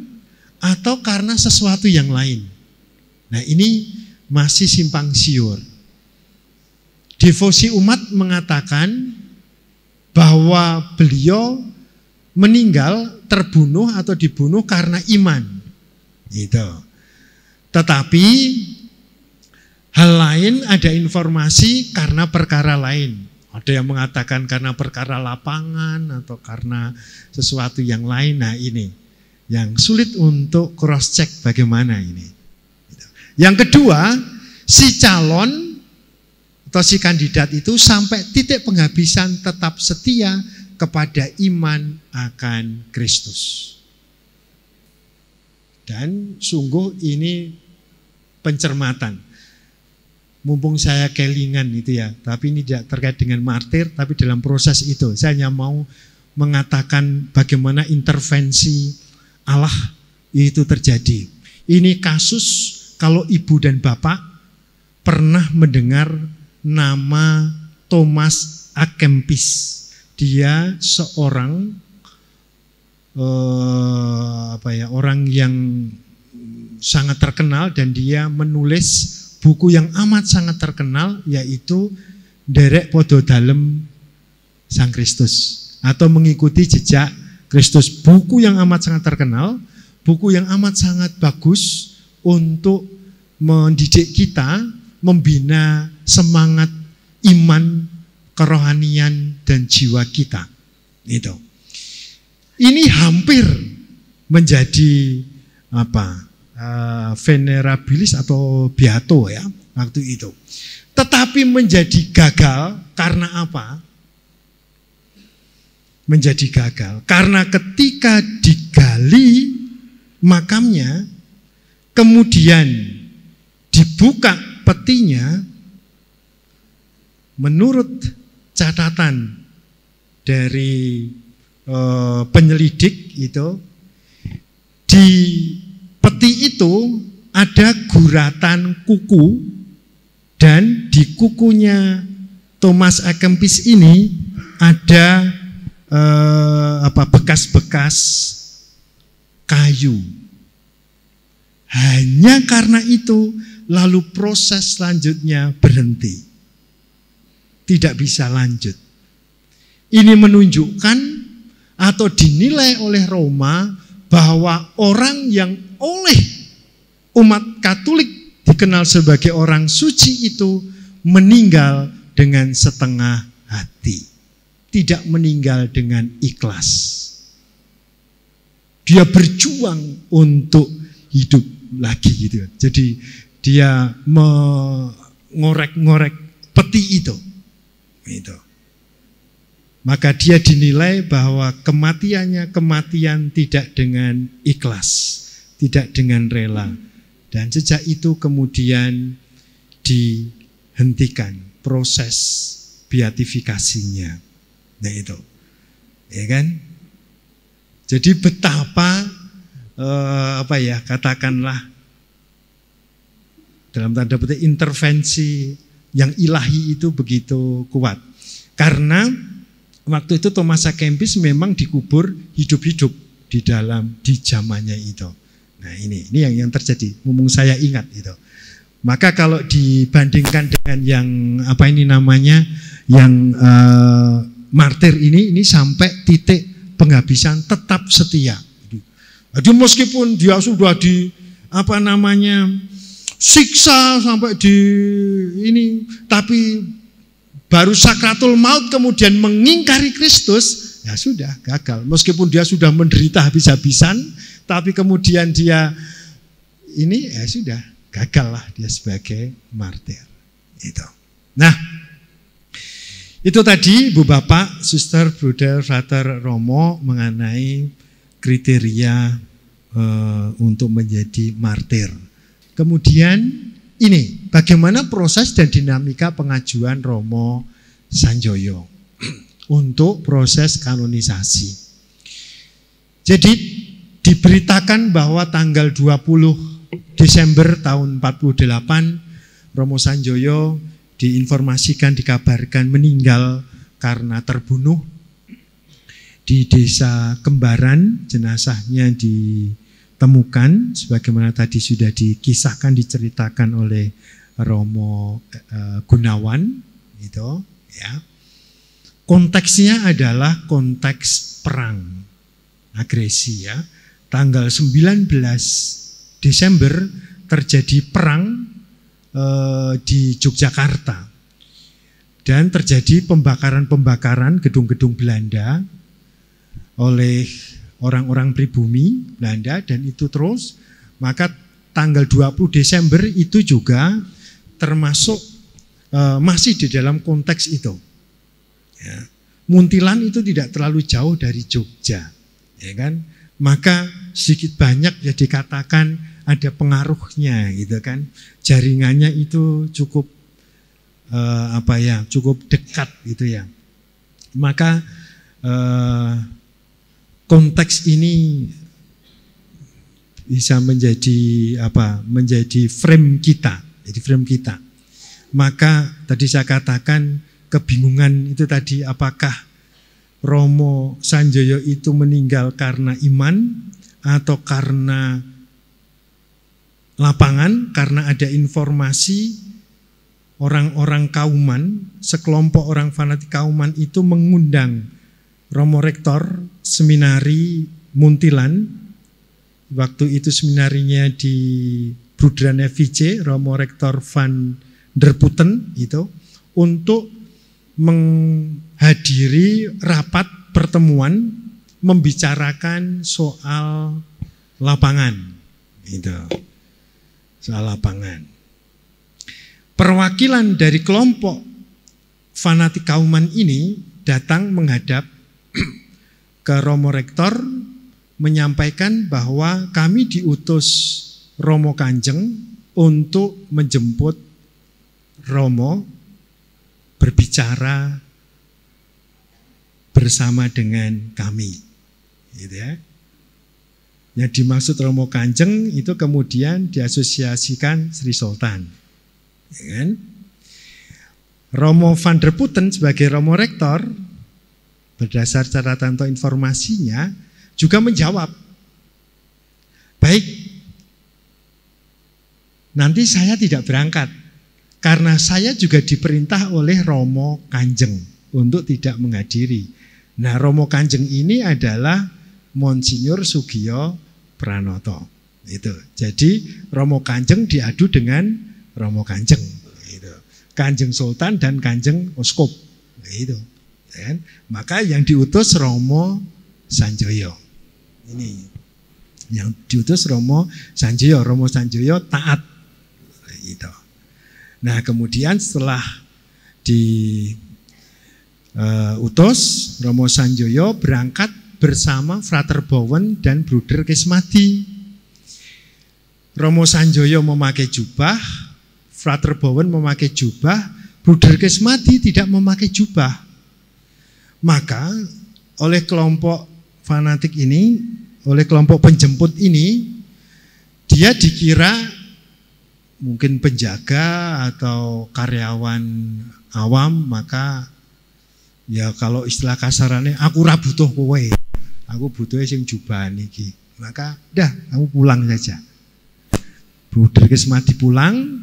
atau karena sesuatu yang lain? Nah, ini masih simpang siur. Devosi umat mengatakan bahwa beliau meninggal, terbunuh atau dibunuh karena iman. Gitu. Tetapi hal lain ada informasi karena perkara lain. Ada yang mengatakan karena perkara lapangan atau karena sesuatu yang lain. Nah ini yang sulit untuk cross check bagaimana ini. Gitu. Yang kedua, si calon atau si kandidat itu sampai titik penghabisan tetap setia kepada iman akan Kristus. Dan sungguh ini pencermatan. Mumpung saya kelingan itu ya, tapi ini tidak terkait dengan martir, tapi dalam proses itu. Saya hanya mau mengatakan bagaimana intervensi Allah itu terjadi. Ini kasus kalau ibu dan bapak pernah mendengar nama Thomas Akempis. Dia seorang eh, apa ya orang yang sangat terkenal dan dia menulis buku yang amat sangat terkenal yaitu Derek Podo Dalem Sang Kristus atau mengikuti jejak Kristus buku yang amat sangat terkenal buku yang amat sangat bagus untuk mendidik kita membina semangat iman kerohanian dan jiwa kita itu ini hampir menjadi apa uh, venerabilis atau biato ya waktu itu. Tetapi menjadi gagal karena apa? Menjadi gagal karena ketika digali makamnya, kemudian dibuka petinya, menurut catatan dari Eh, penyelidik itu di peti itu ada guratan kuku dan di kukunya Thomas Akempis ini ada eh, apa bekas-bekas kayu. Hanya karena itu lalu proses selanjutnya berhenti. Tidak bisa lanjut. Ini menunjukkan atau dinilai oleh Roma bahwa orang yang oleh umat Katolik dikenal sebagai orang suci itu meninggal dengan setengah hati, tidak meninggal dengan ikhlas. Dia berjuang untuk hidup lagi gitu. Jadi dia mengorek-ngorek peti itu. Itu maka dia dinilai bahwa kematiannya kematian tidak dengan ikhlas, tidak dengan rela. Dan sejak itu kemudian dihentikan proses beatifikasinya. Nah itu. Ya kan? Jadi betapa eh, apa ya katakanlah dalam tanda petik intervensi yang ilahi itu begitu kuat. Karena waktu itu Thomas Kempis memang dikubur hidup-hidup di dalam di zamannya itu. Nah ini, ini yang yang terjadi. Mumpung saya ingat itu. Maka kalau dibandingkan dengan yang apa ini namanya yang uh, martir ini, ini sampai titik penghabisan tetap setia. Jadi meskipun dia sudah di apa namanya siksa sampai di ini, tapi baru sakratul maut kemudian mengingkari Kristus, ya sudah gagal. Meskipun dia sudah menderita habis-habisan, tapi kemudian dia ini ya sudah gagal lah dia sebagai martir. Itu. Nah, itu tadi Bu Bapak, Suster, Bruder, Frater Romo mengenai kriteria e, untuk menjadi martir. Kemudian ini bagaimana proses dan dinamika pengajuan Romo Sanjoyo untuk proses kanonisasi. Jadi diberitakan bahwa tanggal 20 Desember tahun 48 Romo Sanjoyo diinformasikan dikabarkan meninggal karena terbunuh di desa Kembaran jenazahnya di temukan sebagaimana tadi sudah dikisahkan diceritakan oleh Romo eh, Gunawan Itu ya. Konteksnya adalah konteks perang agresi ya. Tanggal 19 Desember terjadi perang eh, di Yogyakarta. Dan terjadi pembakaran-pembakaran gedung-gedung Belanda oleh orang-orang pribumi Belanda dan itu terus maka tanggal 20 Desember itu juga termasuk e, masih di dalam konteks itu. Ya. Muntilan itu tidak terlalu jauh dari Jogja, ya kan? Maka sedikit banyak ya dikatakan ada pengaruhnya, gitu kan? Jaringannya itu cukup e, apa ya, cukup dekat gitu ya. Maka e, konteks ini bisa menjadi apa? Menjadi frame kita, jadi frame kita. Maka tadi saya katakan kebingungan itu tadi apakah Romo Sanjoyo itu meninggal karena iman atau karena lapangan karena ada informasi orang-orang kauman, sekelompok orang fanatik kauman itu mengundang Romo Rektor Seminari Muntilan. Waktu itu seminarinya di Brudran FIC, Romo Rektor Van der Putten itu untuk menghadiri rapat pertemuan membicarakan soal lapangan itu soal lapangan perwakilan dari kelompok fanatik kauman ini datang menghadap ke Romo Rektor menyampaikan bahwa kami diutus Romo Kanjeng untuk menjemput Romo berbicara bersama dengan kami. Gitu ya. Yang dimaksud Romo Kanjeng itu kemudian diasosiasikan Sri Sultan. Ya kan? Romo van der Putten sebagai Romo Rektor berdasar catatan atau informasinya juga menjawab. Baik, nanti saya tidak berangkat karena saya juga diperintah oleh Romo Kanjeng untuk tidak menghadiri. Nah, Romo Kanjeng ini adalah Monsinyur Sugio Pranoto. Itu. Jadi Romo Kanjeng diadu dengan Romo Kanjeng. Itu. Kanjeng Sultan dan Kanjeng Uskup. Nah, itu. Maka yang diutus Romo Sanjoyo. Ini yang diutus Romo Sanjoyo. Romo Sanjoyo taat. itu. Nah kemudian setelah di uh, utus Romo Sanjoyo berangkat bersama Frater Bowen dan Bruder Kismati. Romo Sanjoyo memakai jubah, Frater Bowen memakai jubah, Bruder Kismati tidak memakai jubah. Maka oleh kelompok fanatik ini, oleh kelompok penjemput ini, dia dikira mungkin penjaga atau karyawan awam, maka ya kalau istilah kasarannya aku ra butuh kowe. Aku butuh sing jubahan iki. Maka dah kamu pulang saja. Bruder Kesmadi pulang,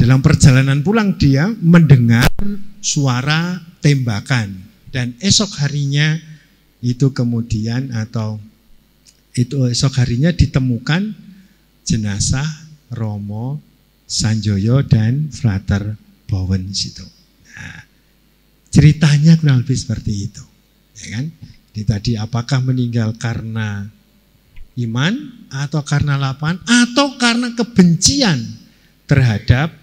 dalam perjalanan pulang dia mendengar suara tembakan dan esok harinya itu kemudian atau itu esok harinya ditemukan jenazah Romo Sanjoyo dan Frater Bowen situ. Nah, ceritanya kurang lebih seperti itu, ya kan? Jadi tadi apakah meninggal karena iman atau karena lapan atau karena kebencian terhadap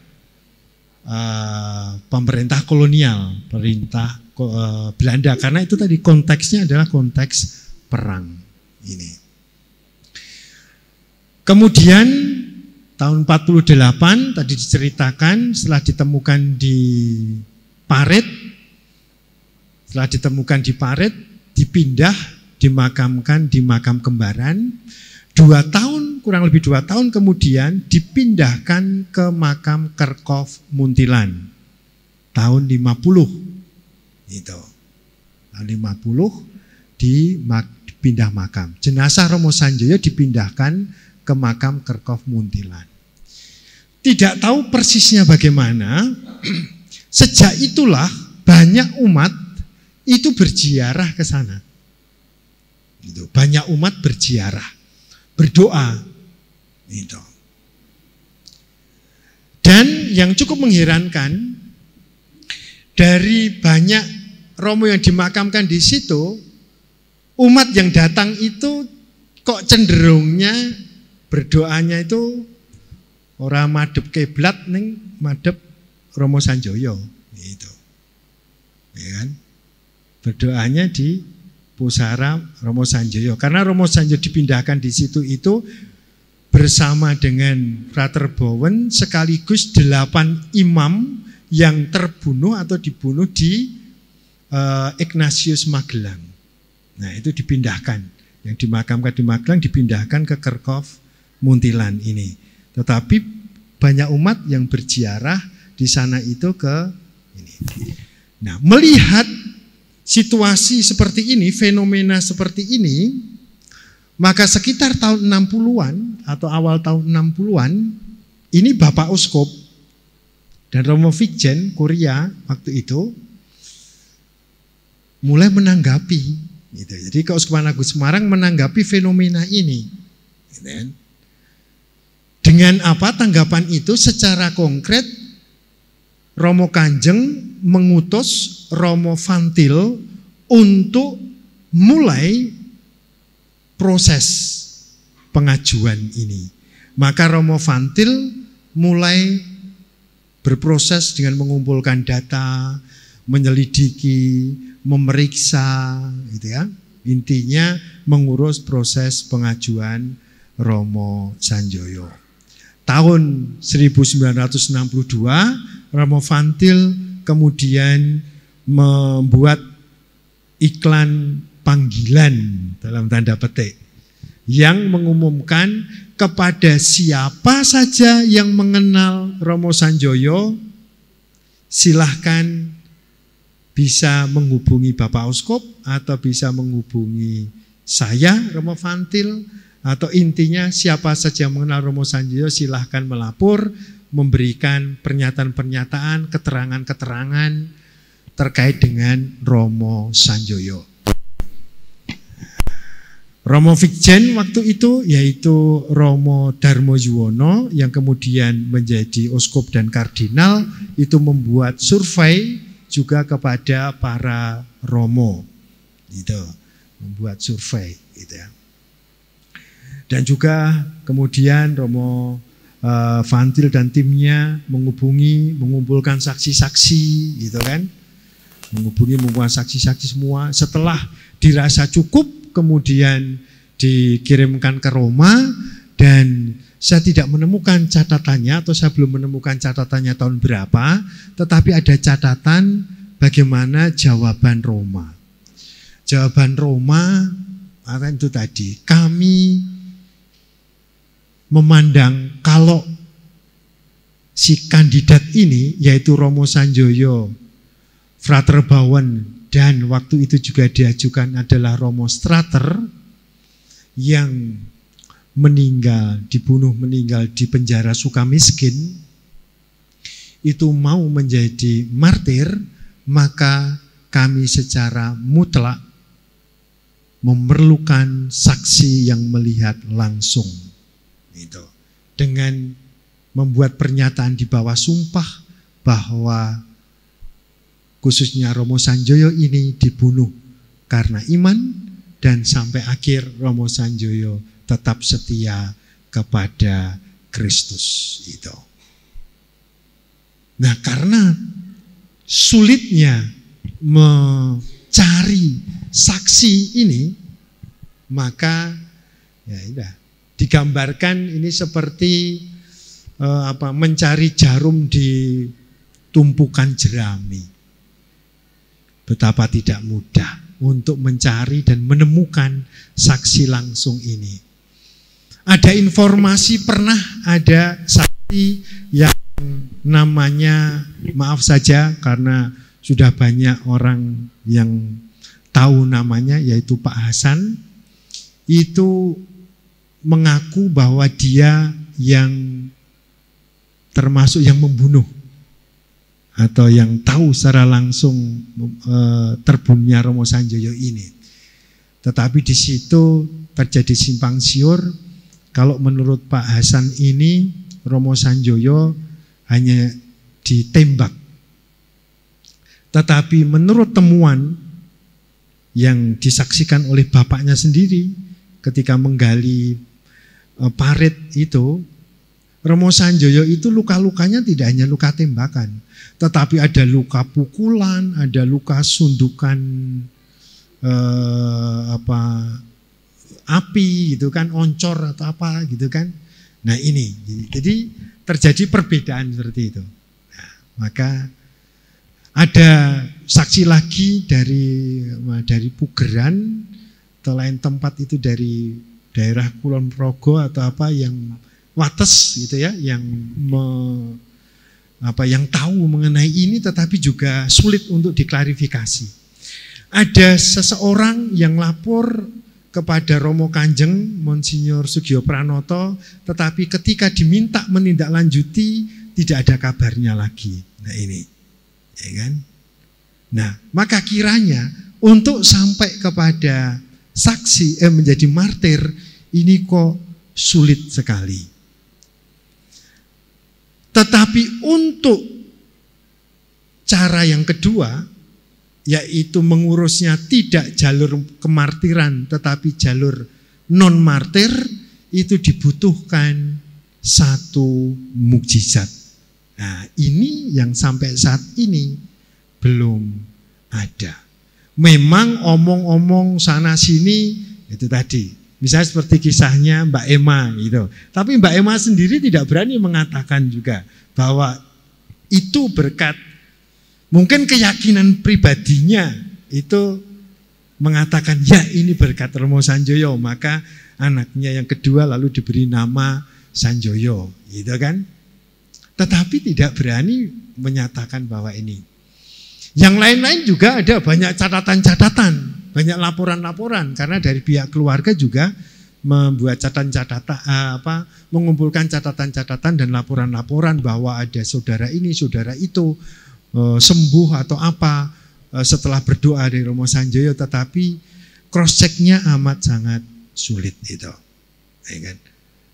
uh, pemerintah kolonial, perintah Eh, Belanda karena itu tadi konteksnya adalah konteks perang ini. Kemudian tahun 48 tadi diceritakan setelah ditemukan di Parit setelah ditemukan di Parit dipindah dimakamkan di makam kembaran dua tahun kurang lebih dua tahun kemudian dipindahkan ke makam Kerkov Muntilan tahun 50 itu. Tahun 50 pindah makam. Jenazah Romo Sanjoyo dipindahkan ke makam Kerkov Muntilan. Tidak tahu persisnya bagaimana, sejak itulah banyak umat itu berziarah ke sana. Itu banyak umat berziarah, berdoa. Itu. Dan yang cukup mengherankan dari banyak Romo yang dimakamkan di situ, umat yang datang itu kok cenderungnya berdoanya itu orang madep keblat neng madep Romo Sanjoyo gitu, ya kan? Berdoanya di pusara Romo Sanjoyo karena Romo Sanjoyo dipindahkan di situ itu bersama dengan Frater Bowen sekaligus delapan imam yang terbunuh atau dibunuh di uh, Ignatius Magelang. Nah itu dipindahkan, yang dimakamkan di Magelang dipindahkan ke Kerkov Muntilan ini. Tetapi banyak umat yang berziarah di sana itu ke ini. Nah melihat situasi seperti ini, fenomena seperti ini, maka sekitar tahun 60-an atau awal tahun 60-an, ini Bapak Uskup dan Romo Fikjen Korea waktu itu mulai menanggapi. Gitu. Jadi Keuskupan Agung Semarang menanggapi fenomena ini. Gitu kan. Dengan apa tanggapan itu secara konkret Romo Kanjeng mengutus Romo Fantil untuk mulai proses pengajuan ini. Maka Romo Fantil mulai berproses dengan mengumpulkan data, menyelidiki, memeriksa gitu ya. Intinya mengurus proses pengajuan Romo Sanjoyo. Tahun 1962 Romo Fantil kemudian membuat iklan panggilan dalam tanda petik yang mengumumkan kepada siapa saja yang mengenal Romo Sanjoyo silahkan bisa menghubungi Bapak Oskop atau bisa menghubungi saya Romo Fantil atau intinya siapa saja yang mengenal Romo Sanjoyo silahkan melapor memberikan pernyataan-pernyataan keterangan-keterangan terkait dengan Romo Sanjoyo Romo Fikjen waktu itu yaitu Romo Darmo Yuwono yang kemudian menjadi oskop dan kardinal itu membuat survei juga kepada para romo gitu membuat survei gitu ya dan juga kemudian romo uh, eh, Fantil dan timnya menghubungi mengumpulkan saksi-saksi gitu kan menghubungi mengumpulkan saksi-saksi semua setelah dirasa cukup kemudian dikirimkan ke Roma dan saya tidak menemukan catatannya atau saya belum menemukan catatannya tahun berapa, tetapi ada catatan bagaimana jawaban Roma. Jawaban Roma apa itu tadi? Kami memandang kalau si kandidat ini yaitu Romo Sanjoyo, Frater Bawen dan waktu itu juga diajukan adalah Romo Strater yang meninggal, dibunuh meninggal di penjara suka miskin, itu mau menjadi martir, maka kami secara mutlak memerlukan saksi yang melihat langsung. Itu. Dengan membuat pernyataan di bawah sumpah bahwa khususnya Romo Sanjoyo ini dibunuh karena iman dan sampai akhir Romo Sanjoyo tetap setia kepada Kristus itu. Nah, karena sulitnya mencari saksi ini, maka ya sudah digambarkan ini seperti eh, apa mencari jarum di tumpukan jerami. Betapa tidak mudah untuk mencari dan menemukan saksi langsung ini ada informasi pernah ada saksi yang namanya maaf saja karena sudah banyak orang yang tahu namanya yaitu Pak Hasan itu mengaku bahwa dia yang termasuk yang membunuh atau yang tahu secara langsung e, terbunuhnya Romo Sanjoyo ini. Tetapi di situ terjadi simpang siur kalau menurut Pak Hasan ini Romo Sanjoyo hanya ditembak. Tetapi menurut temuan yang disaksikan oleh bapaknya sendiri ketika menggali e, parit itu, Romo Sanjoyo itu luka-lukanya tidak hanya luka tembakan, tetapi ada luka pukulan, ada luka sundukan eh, apa api gitu kan, oncor atau apa gitu kan. Nah ini, jadi terjadi perbedaan seperti itu. Nah, maka ada saksi lagi dari dari Pugeran atau lain tempat itu dari daerah Kulon Progo atau apa yang wates gitu ya, yang me, apa yang tahu mengenai ini tetapi juga sulit untuk diklarifikasi. Ada seseorang yang lapor kepada Romo Kanjeng Monsinyur Sugio Pranoto, tetapi ketika diminta menindaklanjuti tidak ada kabarnya lagi. Nah ini, ya kan? Nah maka kiranya untuk sampai kepada saksi eh, menjadi martir ini kok sulit sekali. Tetapi untuk cara yang kedua yaitu mengurusnya tidak jalur kemartiran tetapi jalur non martir itu dibutuhkan satu mukjizat. Nah, ini yang sampai saat ini belum ada. Memang omong-omong sana sini itu tadi. Misalnya seperti kisahnya Mbak Emma gitu. Tapi Mbak Emma sendiri tidak berani mengatakan juga bahwa itu berkat Mungkin keyakinan pribadinya itu mengatakan, ya ini berkat Romo Sanjoyo, maka anaknya yang kedua lalu diberi nama Sanjoyo, gitu kan? Tetapi tidak berani menyatakan bahwa ini. Yang lain-lain juga ada banyak catatan-catatan, banyak laporan-laporan karena dari pihak keluarga juga membuat catatan-catatan eh, apa mengumpulkan catatan-catatan dan laporan-laporan bahwa ada saudara ini, saudara itu, Eh, sembuh atau apa eh, setelah berdoa di Romo Sanjoyo, tetapi cross checknya amat sangat sulit itu, ya kan?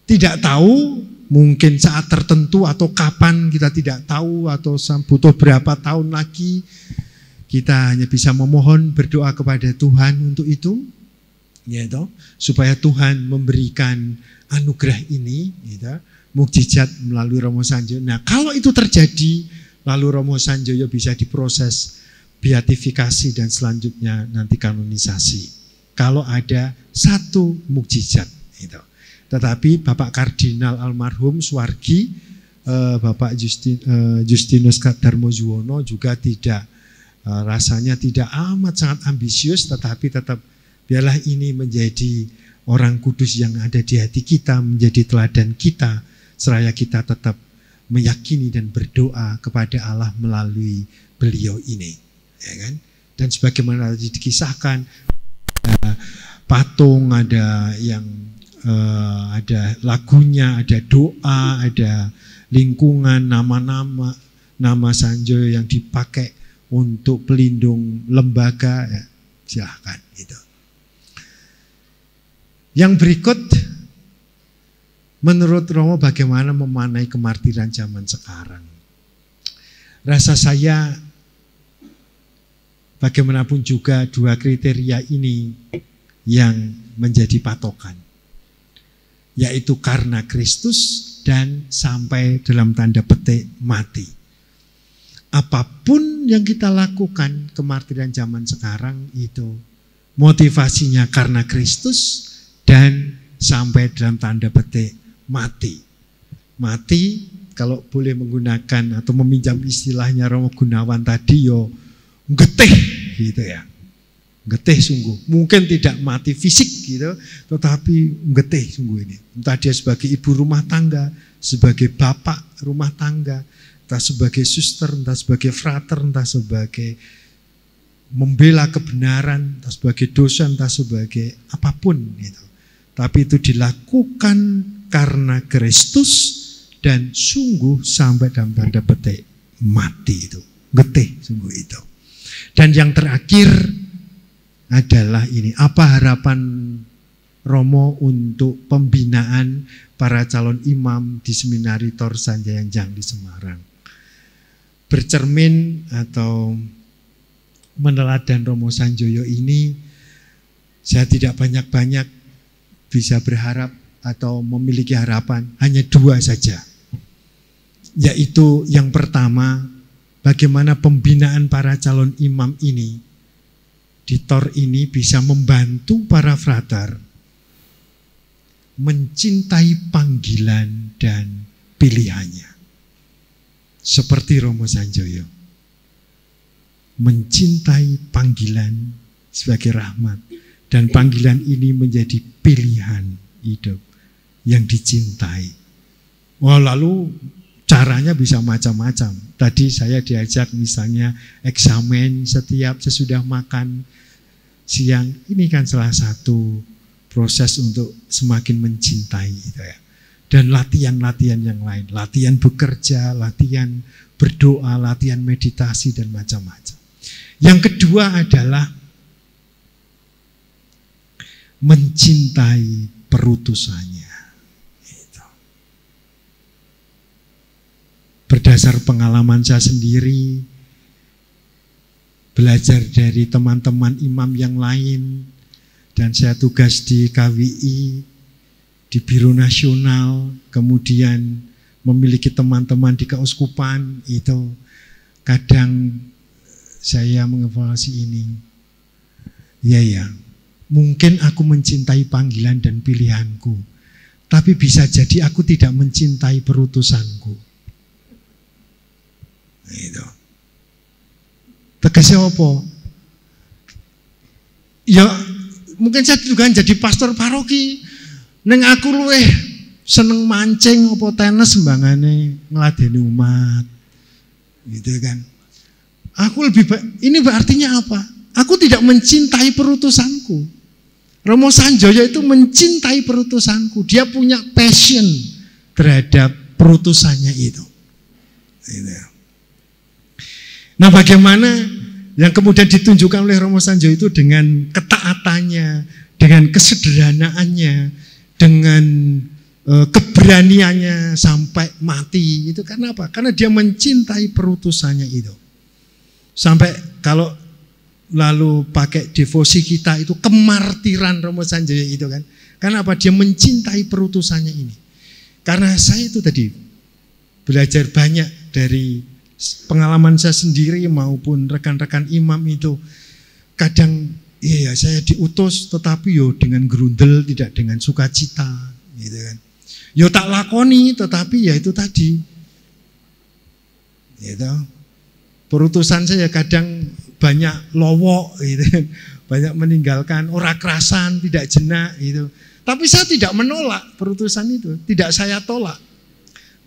Tidak tahu mungkin saat tertentu atau kapan kita tidak tahu atau butuh berapa tahun lagi kita hanya bisa memohon berdoa kepada Tuhan untuk itu ya itu supaya Tuhan memberikan anugerah ini gitu, mukjizat melalui Romo Sanjo. Nah, kalau itu terjadi Lalu Romo Sanjoyo bisa diproses beatifikasi dan selanjutnya nanti kanonisasi. Kalau ada satu mukjizat itu. Tetapi Bapak Kardinal almarhum Suwargi, eh, Bapak Justin, eh, Justinus Darmojuwono juga tidak eh, rasanya tidak amat sangat ambisius tetapi tetap biarlah ini menjadi orang kudus yang ada di hati kita, menjadi teladan kita seraya kita tetap meyakini dan berdoa kepada Allah melalui beliau ini, ya kan? Dan sebagaimana tadi dikisahkan ada patung, ada yang uh, ada lagunya, ada doa, ada lingkungan, nama-nama, nama Sanjoyo yang dipakai untuk pelindung lembaga, ya, silahkan itu. Yang berikut Menurut Romo bagaimana memanai kemartiran zaman sekarang? Rasa saya bagaimanapun juga dua kriteria ini yang menjadi patokan. Yaitu karena Kristus dan sampai dalam tanda petik mati. Apapun yang kita lakukan kemartiran zaman sekarang itu motivasinya karena Kristus dan sampai dalam tanda petik mati. Mati kalau boleh menggunakan atau meminjam istilahnya Romo Gunawan tadi yo getih gitu ya. Getih sungguh. Mungkin tidak mati fisik gitu, tetapi getih sungguh ini. Entah dia sebagai ibu rumah tangga, sebagai bapak rumah tangga, entah sebagai suster, entah sebagai frater, entah sebagai membela kebenaran, entah sebagai dosen, entah sebagai apapun gitu. Tapi itu dilakukan karena Kristus dan sungguh sampai dalam tanda petik mati itu getih sungguh itu dan yang terakhir adalah ini apa harapan Romo untuk pembinaan para calon imam di seminari Tor Sanjayanjang di Semarang bercermin atau meneladan Romo Sanjoyo ini saya tidak banyak-banyak bisa berharap atau memiliki harapan hanya dua saja. Yaitu yang pertama, bagaimana pembinaan para calon imam ini di Tor ini bisa membantu para frater mencintai panggilan dan pilihannya. Seperti Romo Sanjoyo. Mencintai panggilan sebagai rahmat. Dan panggilan ini menjadi pilihan hidup yang dicintai. Wah, lalu caranya bisa macam-macam. Tadi saya diajak misalnya eksamen setiap sesudah makan siang. Ini kan salah satu proses untuk semakin mencintai gitu ya. Dan latihan-latihan yang lain, latihan bekerja, latihan berdoa, latihan meditasi dan macam-macam. Yang kedua adalah mencintai perutusannya. Itu. Berdasar pengalaman saya sendiri, belajar dari teman-teman imam yang lain, dan saya tugas di KWI, di Biro Nasional, kemudian memiliki teman-teman di keuskupan, itu kadang saya mengevaluasi ini. Ya, ya. Mungkin aku mencintai panggilan dan pilihanku, tapi bisa jadi aku tidak mencintai perutusanku. Itu. Tegasnya apa? Ya mungkin saya juga jadi pastor paroki. Neng aku luwe seneng mancing apa tenis sembangane ngeladeni umat. Gitu kan. Aku lebih ini artinya apa? Aku tidak mencintai perutusanku. Romo Sanjoyo itu mencintai perutusanku. Dia punya passion terhadap perutusannya itu. Gitu. Nah bagaimana yang kemudian ditunjukkan oleh Romo Sanjoyo itu dengan ketaatannya, dengan kesederhanaannya, dengan e, keberaniannya sampai mati itu karena apa? Karena dia mencintai perutusannya itu. Sampai kalau lalu pakai devosi kita itu kemartiran Romo Sanjaya itu kan. Karena apa? Dia mencintai perutusannya ini. Karena saya itu tadi belajar banyak dari pengalaman saya sendiri maupun rekan-rekan imam itu kadang iya, iya saya diutus tetapi yo dengan gerundel tidak dengan sukacita gitu kan. Yo tak lakoni tetapi ya itu tadi. Gitu. Perutusan saya kadang banyak lowok gitu. Banyak meninggalkan ora kerasan, tidak jenak gitu. Tapi saya tidak menolak perutusan itu, tidak saya tolak.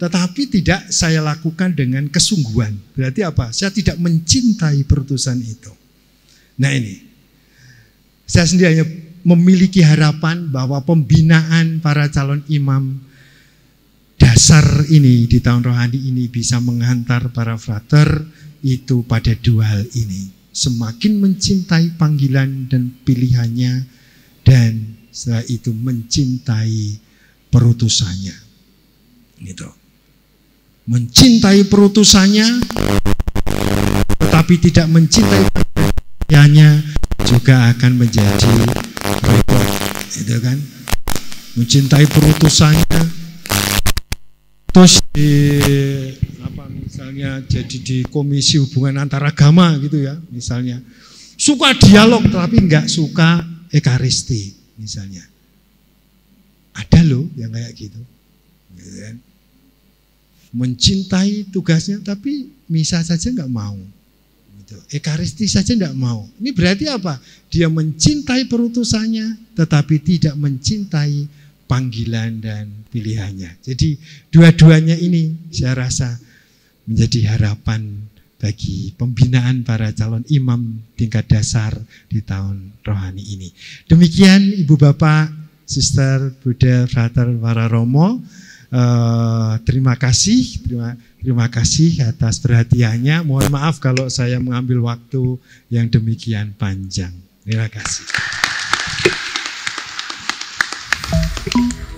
Tetapi tidak saya lakukan dengan kesungguhan. Berarti apa? Saya tidak mencintai perutusan itu. Nah ini, saya sendiri hanya memiliki harapan bahwa pembinaan para calon imam dasar ini di tahun rohani ini bisa menghantar para frater itu pada dua hal ini semakin mencintai panggilan dan pilihannya dan setelah itu mencintai perutusannya. Gitu. Mencintai perutusannya tetapi tidak mencintai pilihannya juga akan menjadi repot. Gitu kan? Mencintai perutusannya terus di apa misalnya jadi di komisi hubungan antara agama gitu ya misalnya suka dialog tapi nggak suka ekaristi misalnya ada loh yang kayak gitu, mencintai tugasnya tapi misa saja nggak mau gitu. ekaristi saja nggak mau ini berarti apa dia mencintai perutusannya tetapi tidak mencintai panggilan dan pilihannya. Jadi dua-duanya ini saya rasa menjadi harapan bagi pembinaan para calon imam tingkat dasar di tahun rohani ini. Demikian Ibu Bapak, Sister, Buddha, Frater, para Romo. Eh, terima kasih, terima, terima kasih atas perhatiannya. Mohon maaf kalau saya mengambil waktu yang demikian panjang. Terima kasih.